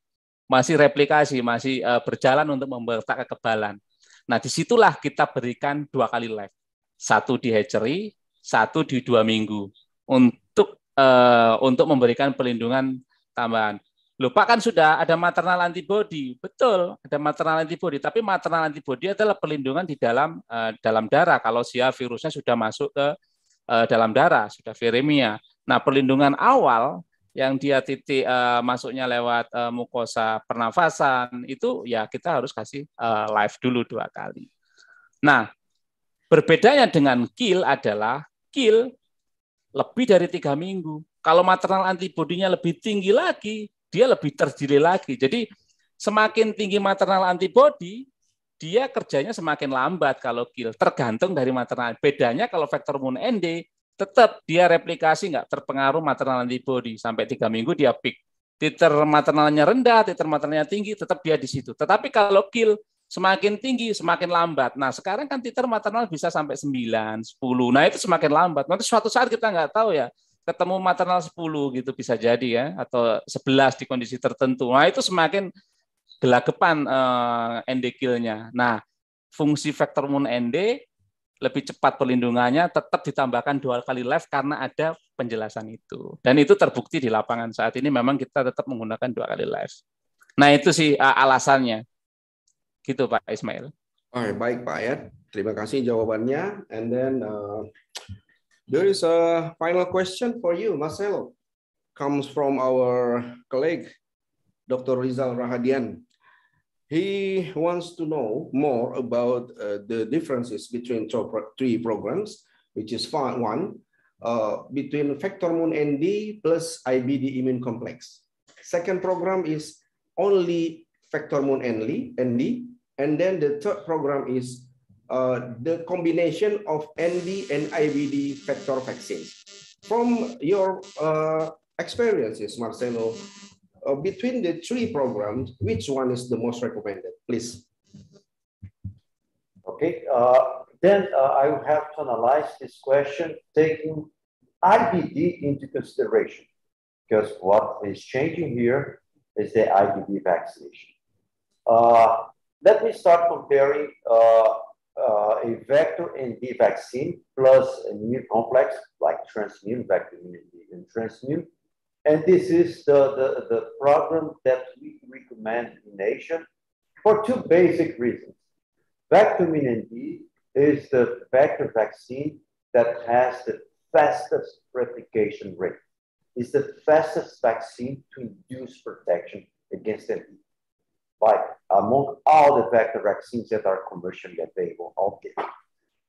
masih replikasi, masih uh, berjalan untuk membentuk kekebalan. Nah, disitulah kita berikan dua kali live. Satu di hatchery, satu di dua minggu untuk uh, untuk memberikan pelindungan tambahan. Lupa kan sudah ada maternal antibody, betul ada maternal antibody. Tapi maternal antibody adalah pelindungan di dalam uh, dalam darah kalau si virusnya sudah masuk ke Eh, dalam darah, sudah viremia. Nah, perlindungan awal yang dia titik uh, masuknya lewat uh, mukosa pernafasan itu ya kita harus kasih uh, live dulu dua kali. Nah, berbedanya dengan kill adalah kill lebih dari tiga minggu. Kalau maternal antibodinya lebih tinggi lagi, dia lebih terdiri lagi. Jadi semakin tinggi maternal antibodi, dia kerjanya semakin lambat kalau kill, tergantung dari maternal. Bedanya kalau vektor moon ND, tetap dia replikasi nggak terpengaruh maternal antibody sampai tiga minggu dia peak. Titer maternalnya rendah, titer maternalnya tinggi, tetap dia di situ. Tetapi kalau kill semakin tinggi, semakin lambat. Nah sekarang kan titer maternal bisa sampai 9, 10. Nah itu semakin lambat. Nanti suatu saat kita nggak tahu ya, ketemu maternal 10 gitu bisa jadi ya, atau 11 di kondisi tertentu. Nah itu semakin gelagapan eh, ND kill-nya. Nah, fungsi vektor moon ND lebih cepat perlindungannya tetap ditambahkan dua kali live karena ada penjelasan itu. Dan itu terbukti di lapangan saat ini memang kita tetap menggunakan dua kali live. Nah, itu sih uh, alasannya. Gitu Pak Ismail. Oke, baik Pak Ayat. Terima kasih jawabannya. And then uh, there is a final question for you, Marcelo. Comes from our colleague Dr. Rizal Rahadian. He wants to know more about uh, the differences between three programs, which is one, uh, between factor moon ND plus IBD immune complex. Second program is only factor moon ND, ND and then the third program is uh, the combination of ND and IBD factor vaccines. From your uh, experiences, Marcelo, uh, between the three programs, which one is the most recommended, please? Okay, uh, then uh, I will have to analyze this question taking IBD into consideration because what is changing here is the IBD vaccination. Uh, let me start comparing uh, uh, a vector NB vaccine plus a new complex like transmune, vector immunity and transmune and this is the, the, the program that we recommend in Asia for two basic reasons. Vactaminin D is the vector vaccine that has the fastest replication rate. It's the fastest vaccine to induce protection against MD by among all the vector vaccines that are commercially available out there.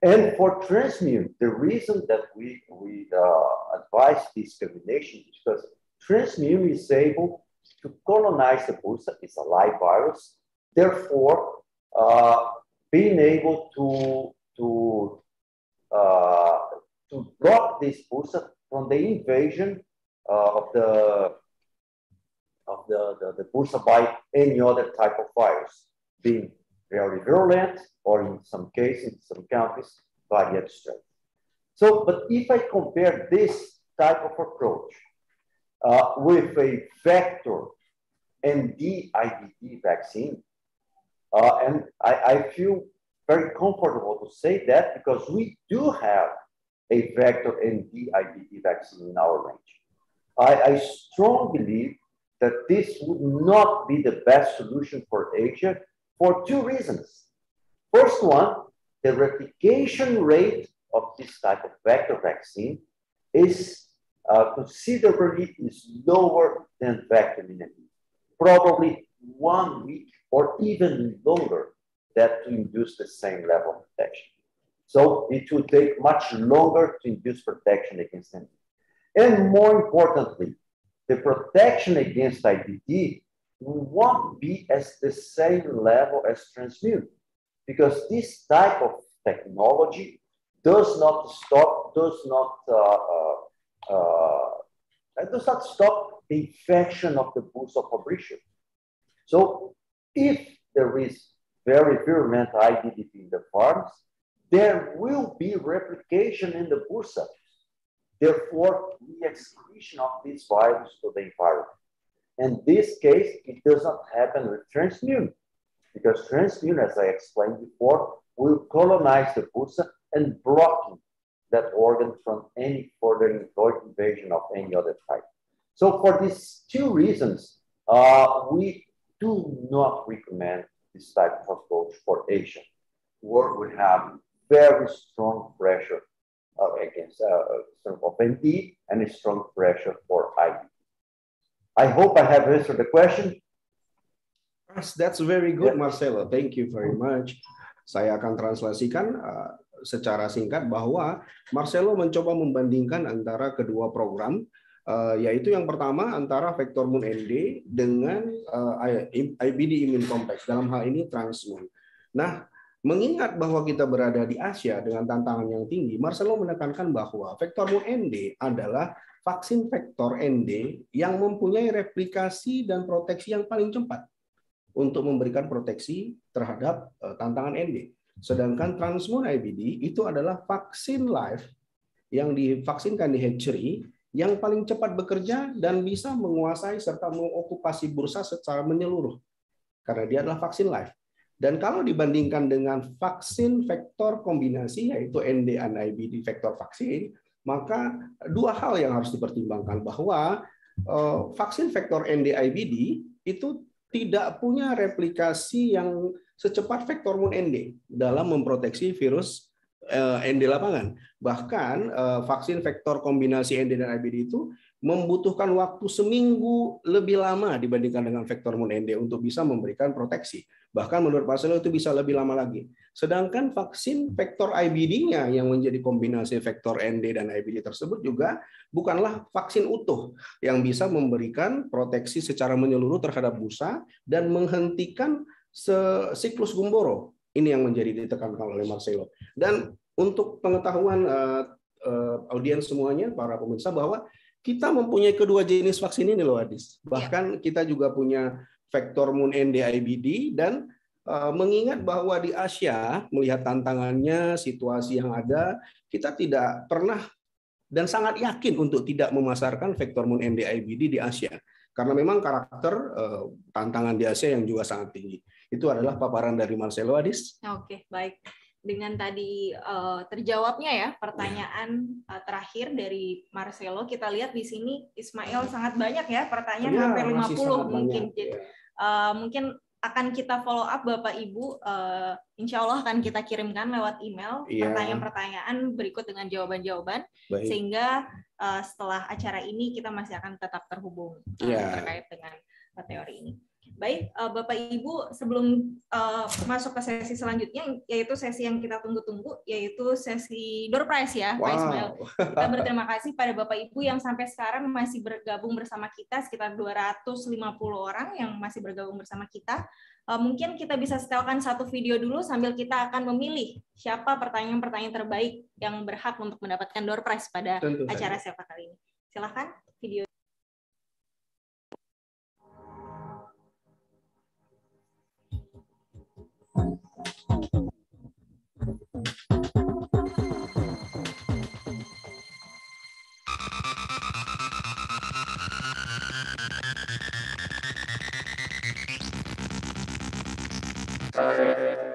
And for transmune, the reason that we, we uh, advise this combination is because transmune is able to colonize the bursa. It's a live virus. Therefore, uh, being able to, to, uh, to block this bursa from the invasion uh, of the of the, the, the bursa by any other type of virus, being very virulent or in some cases, in some countries, variant strain. So, but if I compare this type of approach uh, with a vector MD vaccine. Uh, and I, I feel very comfortable to say that because we do have a vector MD vaccine in our range. I, I strongly believe that this would not be the best solution for Asia for two reasons. First one, the replication rate of this type of vector vaccine is uh, considerably is lower than vaccination, probably one week or even longer that to induce the same level of protection. So it will take much longer to induce protection against them. And more importantly, the protection against IDD won't be at the same level as transmute because this type of technology does not stop, does not uh, uh, uh, that does not stop the infection of the pools of abrasion. So if there is very virulent IDDP in the farms, there will be replication in the bursa. Therefore, the excretion of these virus to the environment. In this case, it does not happen with transmune because transmune, as I explained before, will colonize the bursa and block it that organ from any further invasion of any other type. So for these two reasons, uh, we do not recommend this type of approach for Asia, where we have very strong pressure uh, against uh, sort of ND and a strong pressure for ID. I hope I have answered the question. Yes, that's very good, yeah. Marcelo. Thank you very much. Saya akan translasikan uh, secara singkat bahwa Marcelo mencoba membandingkan antara kedua program eh, yaitu yang pertama antara vektor Moon ND dengan eh, IBD immune complex dalam hal ini Transmoon. Nah, mengingat bahwa kita berada di Asia dengan tantangan yang tinggi, Marcelo menekankan bahwa vektor Moon ND adalah vaksin vektor ND yang mempunyai replikasi dan proteksi yang paling cepat untuk memberikan proteksi terhadap eh, tantangan ND. Sedangkan Transmon IBD itu adalah vaksin live yang divaksinkan di hatchery yang paling cepat bekerja dan bisa menguasai serta mengokupasi bursa secara menyeluruh karena dia adalah vaksin live. Dan kalau dibandingkan dengan vaksin vektor kombinasi yaitu ND dan IBD vektor vaksin, maka dua hal yang harus dipertimbangkan bahwa eh, vaksin vektor ND IBD itu tidak punya replikasi yang secepat vektor moon ND dalam memproteksi virus eh, ND lapangan. Bahkan eh, vaksin vektor kombinasi ND dan IBD itu membutuhkan waktu seminggu lebih lama dibandingkan dengan vektor Moon ND untuk bisa memberikan proteksi. Bahkan menurut Pasello itu bisa lebih lama lagi. Sedangkan vaksin vektor IBD-nya yang menjadi kombinasi vektor ND dan IBD tersebut juga bukanlah vaksin utuh yang bisa memberikan proteksi secara menyeluruh terhadap busa dan menghentikan siklus gumboro. Ini yang menjadi ditekankan oleh Marcelo. Dan untuk pengetahuan eh, eh, audiens semuanya, para pemirsa bahwa kita mempunyai kedua jenis vaksin ini loh Adis. Iya. Bahkan kita juga punya vektor Moon NDIBD dan eh, mengingat bahwa di Asia melihat tantangannya, situasi yang ada, kita tidak pernah dan sangat yakin untuk tidak memasarkan vektor Moon NDIBD di Asia karena memang karakter eh, tantangan di Asia yang juga sangat tinggi. Itu adalah paparan dari Marcelo Adis. Oke, baik dengan tadi uh, terjawabnya ya pertanyaan uh, terakhir dari Marcelo kita lihat di sini Ismail iya. sangat banyak ya pertanyaan ya, hampir 50 mungkin banyak. uh, eh, mungkin akan kita follow up Bapak Ibu uh, insya Allah akan kita kirimkan lewat email iya. pertanyaan-pertanyaan berikut dengan jawaban-jawaban sehingga uh, setelah acara ini kita masih akan tetap terhubung ya. terkait dengan teori ini. Baik, eh, Bapak Ibu, sebelum eh, masuk ke sesi selanjutnya, yaitu sesi yang kita tunggu-tunggu, yaitu sesi door prize ya, wow. Pak Ismail. Kita berterima kasih pada Bapak Ibu yang sampai sekarang masih bergabung bersama kita, sekitar 250 orang yang masih bergabung bersama kita. Eh, mungkin kita bisa setelkan satu video dulu sambil kita akan memilih siapa pertanyaan-pertanyaan terbaik yang berhak untuk mendapatkan door prize pada Tentu acara siapa kali ini. Silahkan video. Sorry.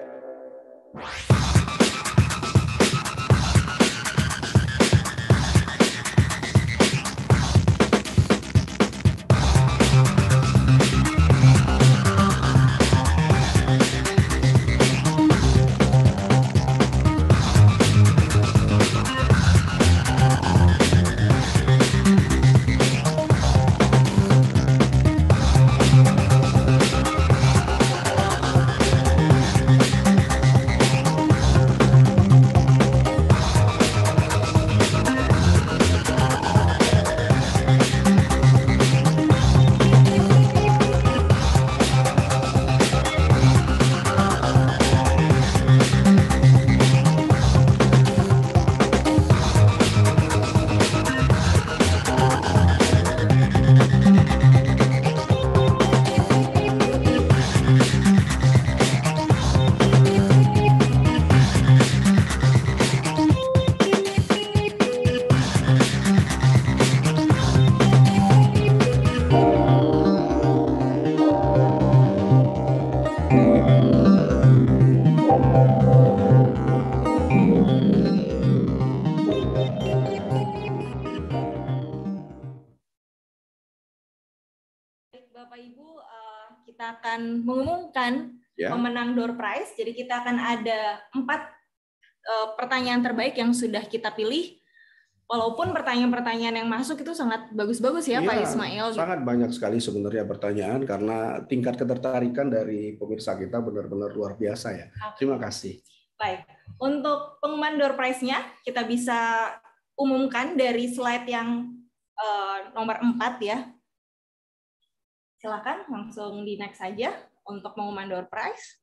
pemenang door prize. Jadi kita akan ada empat eh, pertanyaan terbaik yang sudah kita pilih. Walaupun pertanyaan-pertanyaan yang masuk itu sangat bagus-bagus ya, ya Pak iya, Ismail. Gitu. Sangat banyak sekali sebenarnya pertanyaan karena tingkat ketertarikan dari pemirsa kita benar-benar luar biasa ya. Oke. Terima kasih. Baik, untuk pengumuman door prize-nya kita bisa umumkan dari slide yang uh, nomor 4 ya. Silakan langsung di next saja untuk pengumuman door prize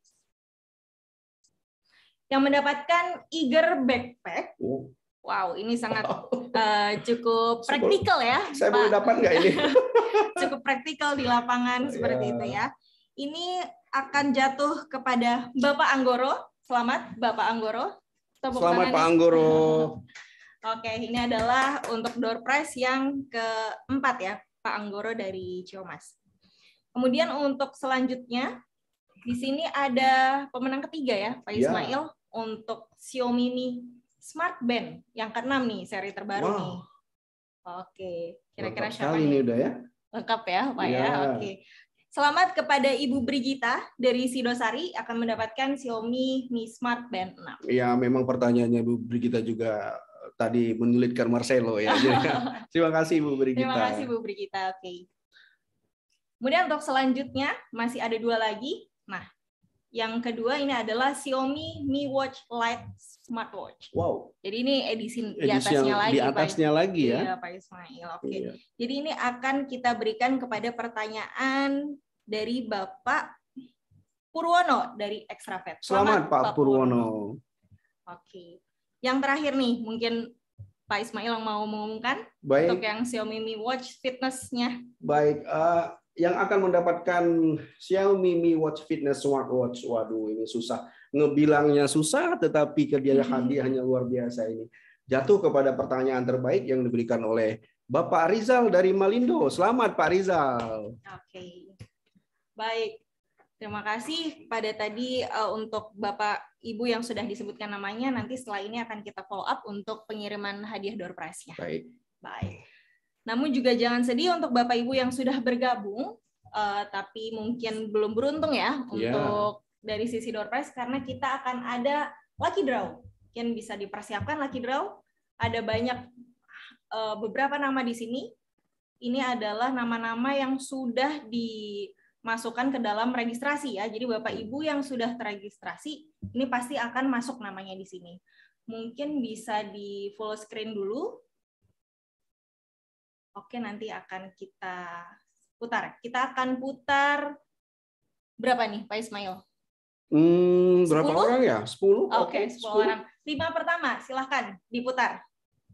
yang mendapatkan Eager Backpack. Oh. Wow, ini sangat uh, cukup praktikal ya. Saya Pak. boleh dapat nggak ini? cukup praktikal di lapangan oh, seperti yeah. itu ya. Ini akan jatuh kepada Bapak Anggoro. Selamat Bapak Anggoro. Tepuk Selamat ya. Pak Anggoro. Oke, ini adalah untuk door prize yang keempat ya Pak Anggoro dari Ciomas. Kemudian untuk selanjutnya di sini ada pemenang ketiga ya Pak iya. Ismail. Ya untuk Xiaomi Mi Smart Band yang keenam nih seri terbaru wow. nih. Oke, kira-kira siapa ini udah ya? Lengkap ya, Pak ya. ya. Oke. Selamat kepada Ibu Brigita dari Sidosari akan mendapatkan Xiaomi Mi Smart Band 6. Iya memang pertanyaannya Ibu Brigita juga eh, tadi menyulitkan Marcelo ya. ya. Terima kasih Ibu Brigita. Terima kasih Ibu Brigita. Oke. Kemudian untuk selanjutnya masih ada dua lagi. Nah, yang kedua ini adalah Xiaomi Mi Watch Lite Smartwatch. Wow. Jadi ini edisi, edisi di atasnya lagi. Di atasnya Pak, lagi ya. Iya, Pak Ismail. Oke. Okay. Iya. Jadi ini akan kita berikan kepada pertanyaan dari Bapak Purwono dari Extra Selamat, Selamat Pak, Pak Purwono. Purwono. Oke. Yang terakhir nih, mungkin Pak Ismail yang mau mengumumkan Baik. untuk yang Xiaomi Mi Watch fitnessnya. Baik, uh, yang akan mendapatkan Xiaomi Mi Watch Fitness Smartwatch. Waduh, ini susah. Ngebilangnya susah, tetapi kerjanya mm-hmm. hadiahnya luar biasa ini. Jatuh kepada pertanyaan terbaik yang diberikan oleh Bapak Rizal dari Malindo. Selamat Pak Rizal. Oke. Baik. Terima kasih pada tadi uh, untuk Bapak Ibu yang sudah disebutkan namanya. Nanti setelah ini akan kita follow up untuk pengiriman hadiah door prize ya. Baik. Baik. Namun juga jangan sedih untuk Bapak Ibu yang sudah bergabung, uh, tapi mungkin belum beruntung ya yeah. untuk dari sisi door prize karena kita akan ada lucky draw. Mungkin bisa dipersiapkan lucky draw. Ada banyak uh, beberapa nama di sini. Ini adalah nama-nama yang sudah dimasukkan ke dalam registrasi ya. Jadi Bapak Ibu yang sudah terregistrasi ini pasti akan masuk namanya di sini. Mungkin bisa di full screen dulu Oke, nanti akan kita putar. Kita akan putar berapa nih, Pak Ismail? Hmm, berapa 10? orang ya? Sepuluh. Oke, okay, sepuluh 10, orang. Lima pertama, silahkan diputar.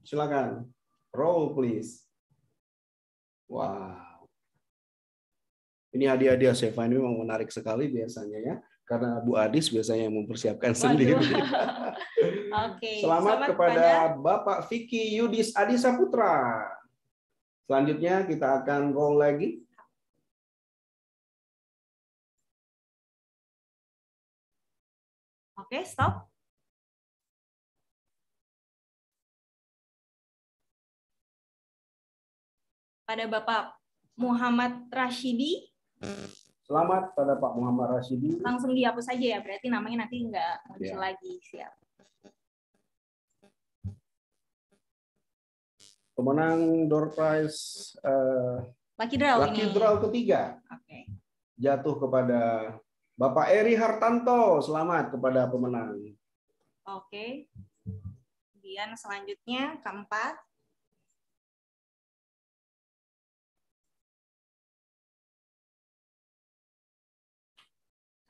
Silahkan. Roll please. Wow. Ini hadiah-hadiah Seva ini memang menarik sekali biasanya ya. Karena Bu Adis biasanya yang mempersiapkan Waduh. sendiri. Oke. Okay. Selamat, Selamat kepada, kepada Bapak Vicky Yudis Adisa Putra. Selanjutnya kita akan roll lagi. Oke, stop. Pada Bapak Muhammad Rashidi. Selamat pada Pak Muhammad Rashidi. Langsung dihapus saja ya, berarti namanya nanti nggak muncul ya. lagi. Siap. pemenang door prize uh, lucky draw lucky ini. draw ketiga okay. jatuh kepada Bapak Eri Hartanto. Selamat kepada pemenang. Oke. Okay. Kemudian selanjutnya keempat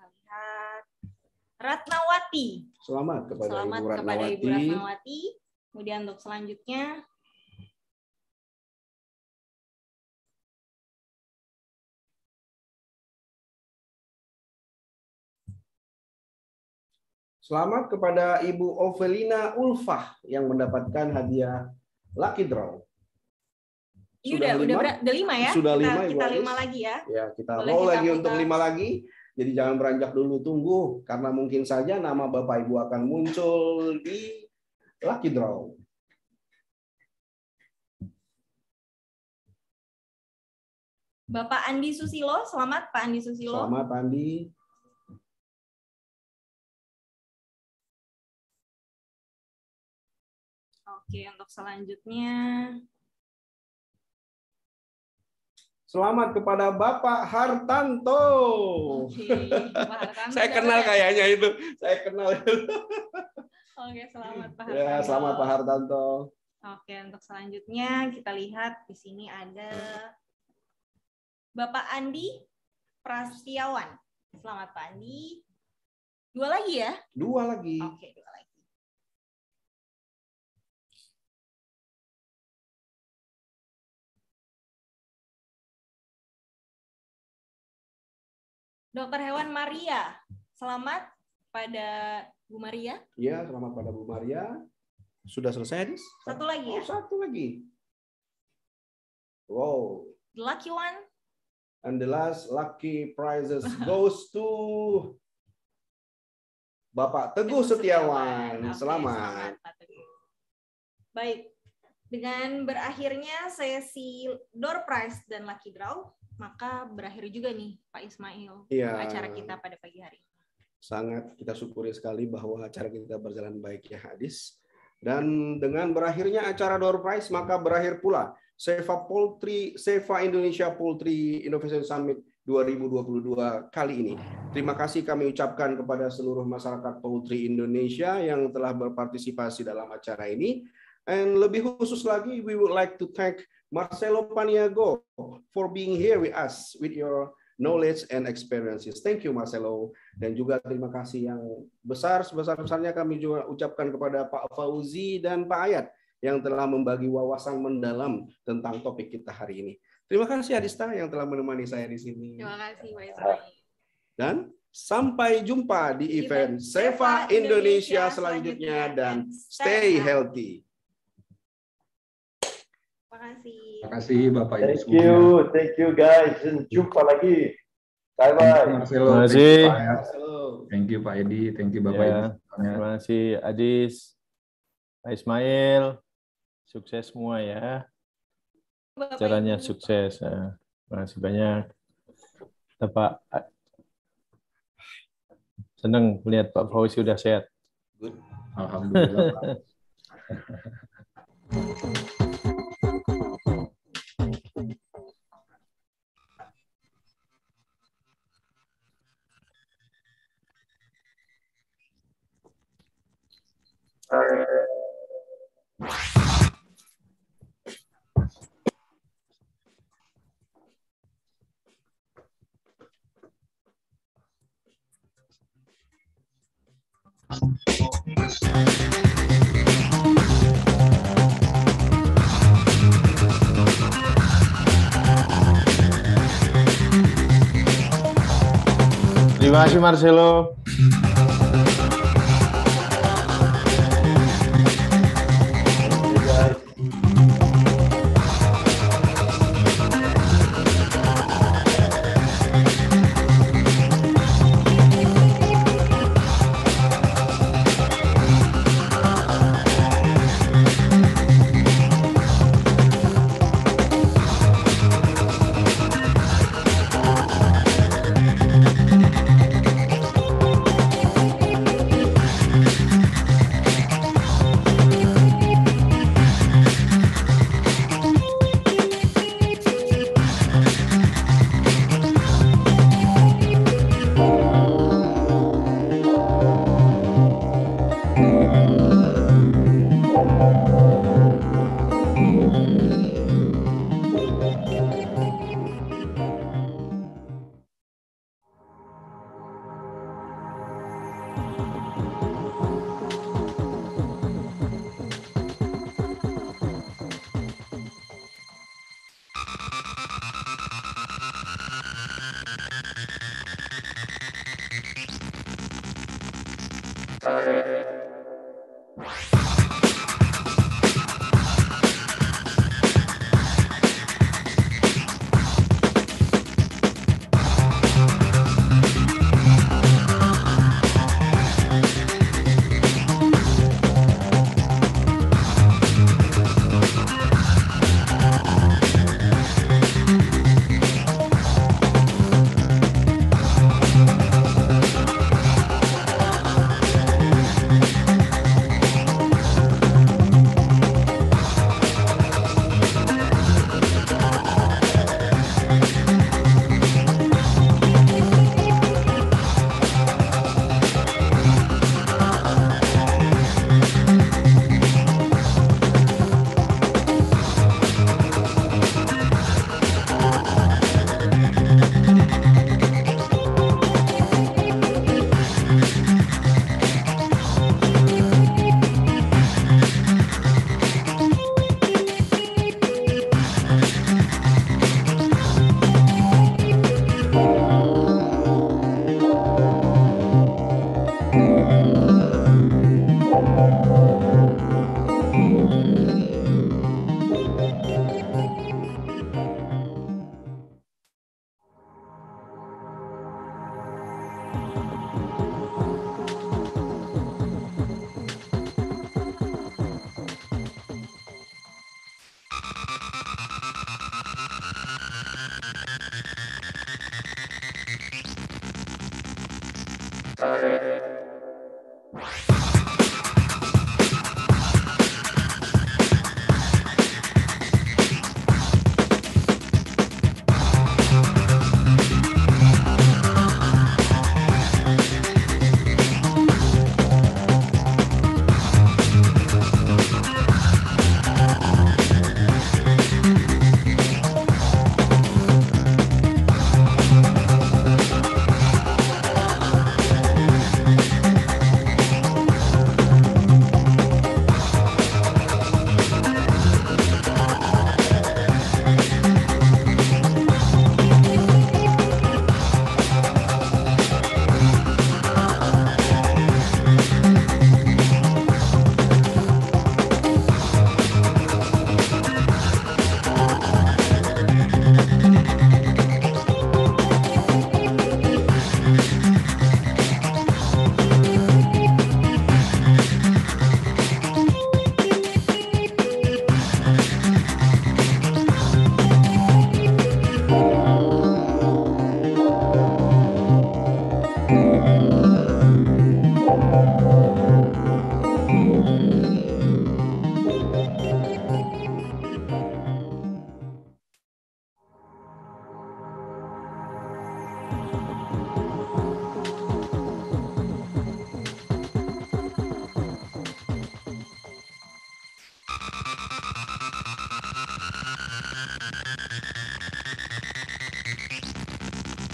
lihat Ratnawati. Selamat kepada Selamat Ibu Ratnawati. kepada Ibu Ratnawati. Kemudian untuk selanjutnya Selamat kepada Ibu Ovelina Ulfah yang mendapatkan hadiah Lucky Draw. Sudah, udah, lima, udah, lima ya? Sudah kita, lima, Ibu kita lima lagi ya. Ya, kita Boleh roll kita lagi untuk lima lagi. Jadi jangan beranjak dulu, tunggu karena mungkin saja nama Bapak Ibu akan muncul di Lucky Draw. Bapak Andi Susilo, selamat Pak Andi Susilo. Selamat Pak Andi. Oke, untuk selanjutnya. Selamat kepada Bapak Hartanto. Okay, Bapak Hartanto. Saya kenal ya? kayaknya itu. Saya kenal. Oke, selamat Pak ya, Hartanto. Ya, selamat Pak Hartanto. Oke, untuk selanjutnya kita lihat di sini ada Bapak Andi Prasetyawan. Selamat Pak Andi. Dua lagi ya? Dua lagi. Oke, dua Dokter Hewan Maria. Selamat pada Bu Maria. Iya, selamat pada Bu Maria. Sudah selesai, Dis? Satu lagi Oh, ya? satu lagi. Wow. The lucky one. And the last lucky prizes goes to Bapak Teguh, Setiawan. Selamat. Baik. Dengan berakhirnya sesi door prize dan lucky draw, maka berakhir juga nih Pak Ismail ya, acara kita pada pagi hari Sangat kita syukuri sekali bahwa acara kita berjalan baiknya hadis. Dan dengan berakhirnya acara door prize, maka berakhir pula Seva Poultry, Seva Indonesia Poultry Innovation Summit 2022 kali ini. Terima kasih kami ucapkan kepada seluruh masyarakat poultry Indonesia yang telah berpartisipasi dalam acara ini. And lebih khusus lagi, we would like to thank Marcelo Paniago, for being here with us with your knowledge and experiences. Thank you Marcelo dan juga terima kasih yang besar sebesar-besarnya kami juga ucapkan kepada Pak Fauzi dan Pak Ayat yang telah membagi wawasan mendalam tentang topik kita hari ini. Terima kasih Adista yang telah menemani saya di sini. Terima kasih Maestro. Dan sampai jumpa di event Seva Indonesia selanjutnya dan stay healthy kasih. Terima kasih Bapak Ibu Thank you, thank you guys. Jumpa lagi. Bye bye. kasih. Terima kasih. Thank you Pak Edi, thank you Bapak yeah. Ibu. Terima kasih Adis, Pak Ismail. Sukses semua ya. Caranya sukses. Ya, terima kasih banyak. Pak senang melihat Pak Fauzi sudah sehat. Good. Alhamdulillah. Terima kasih Marcelo.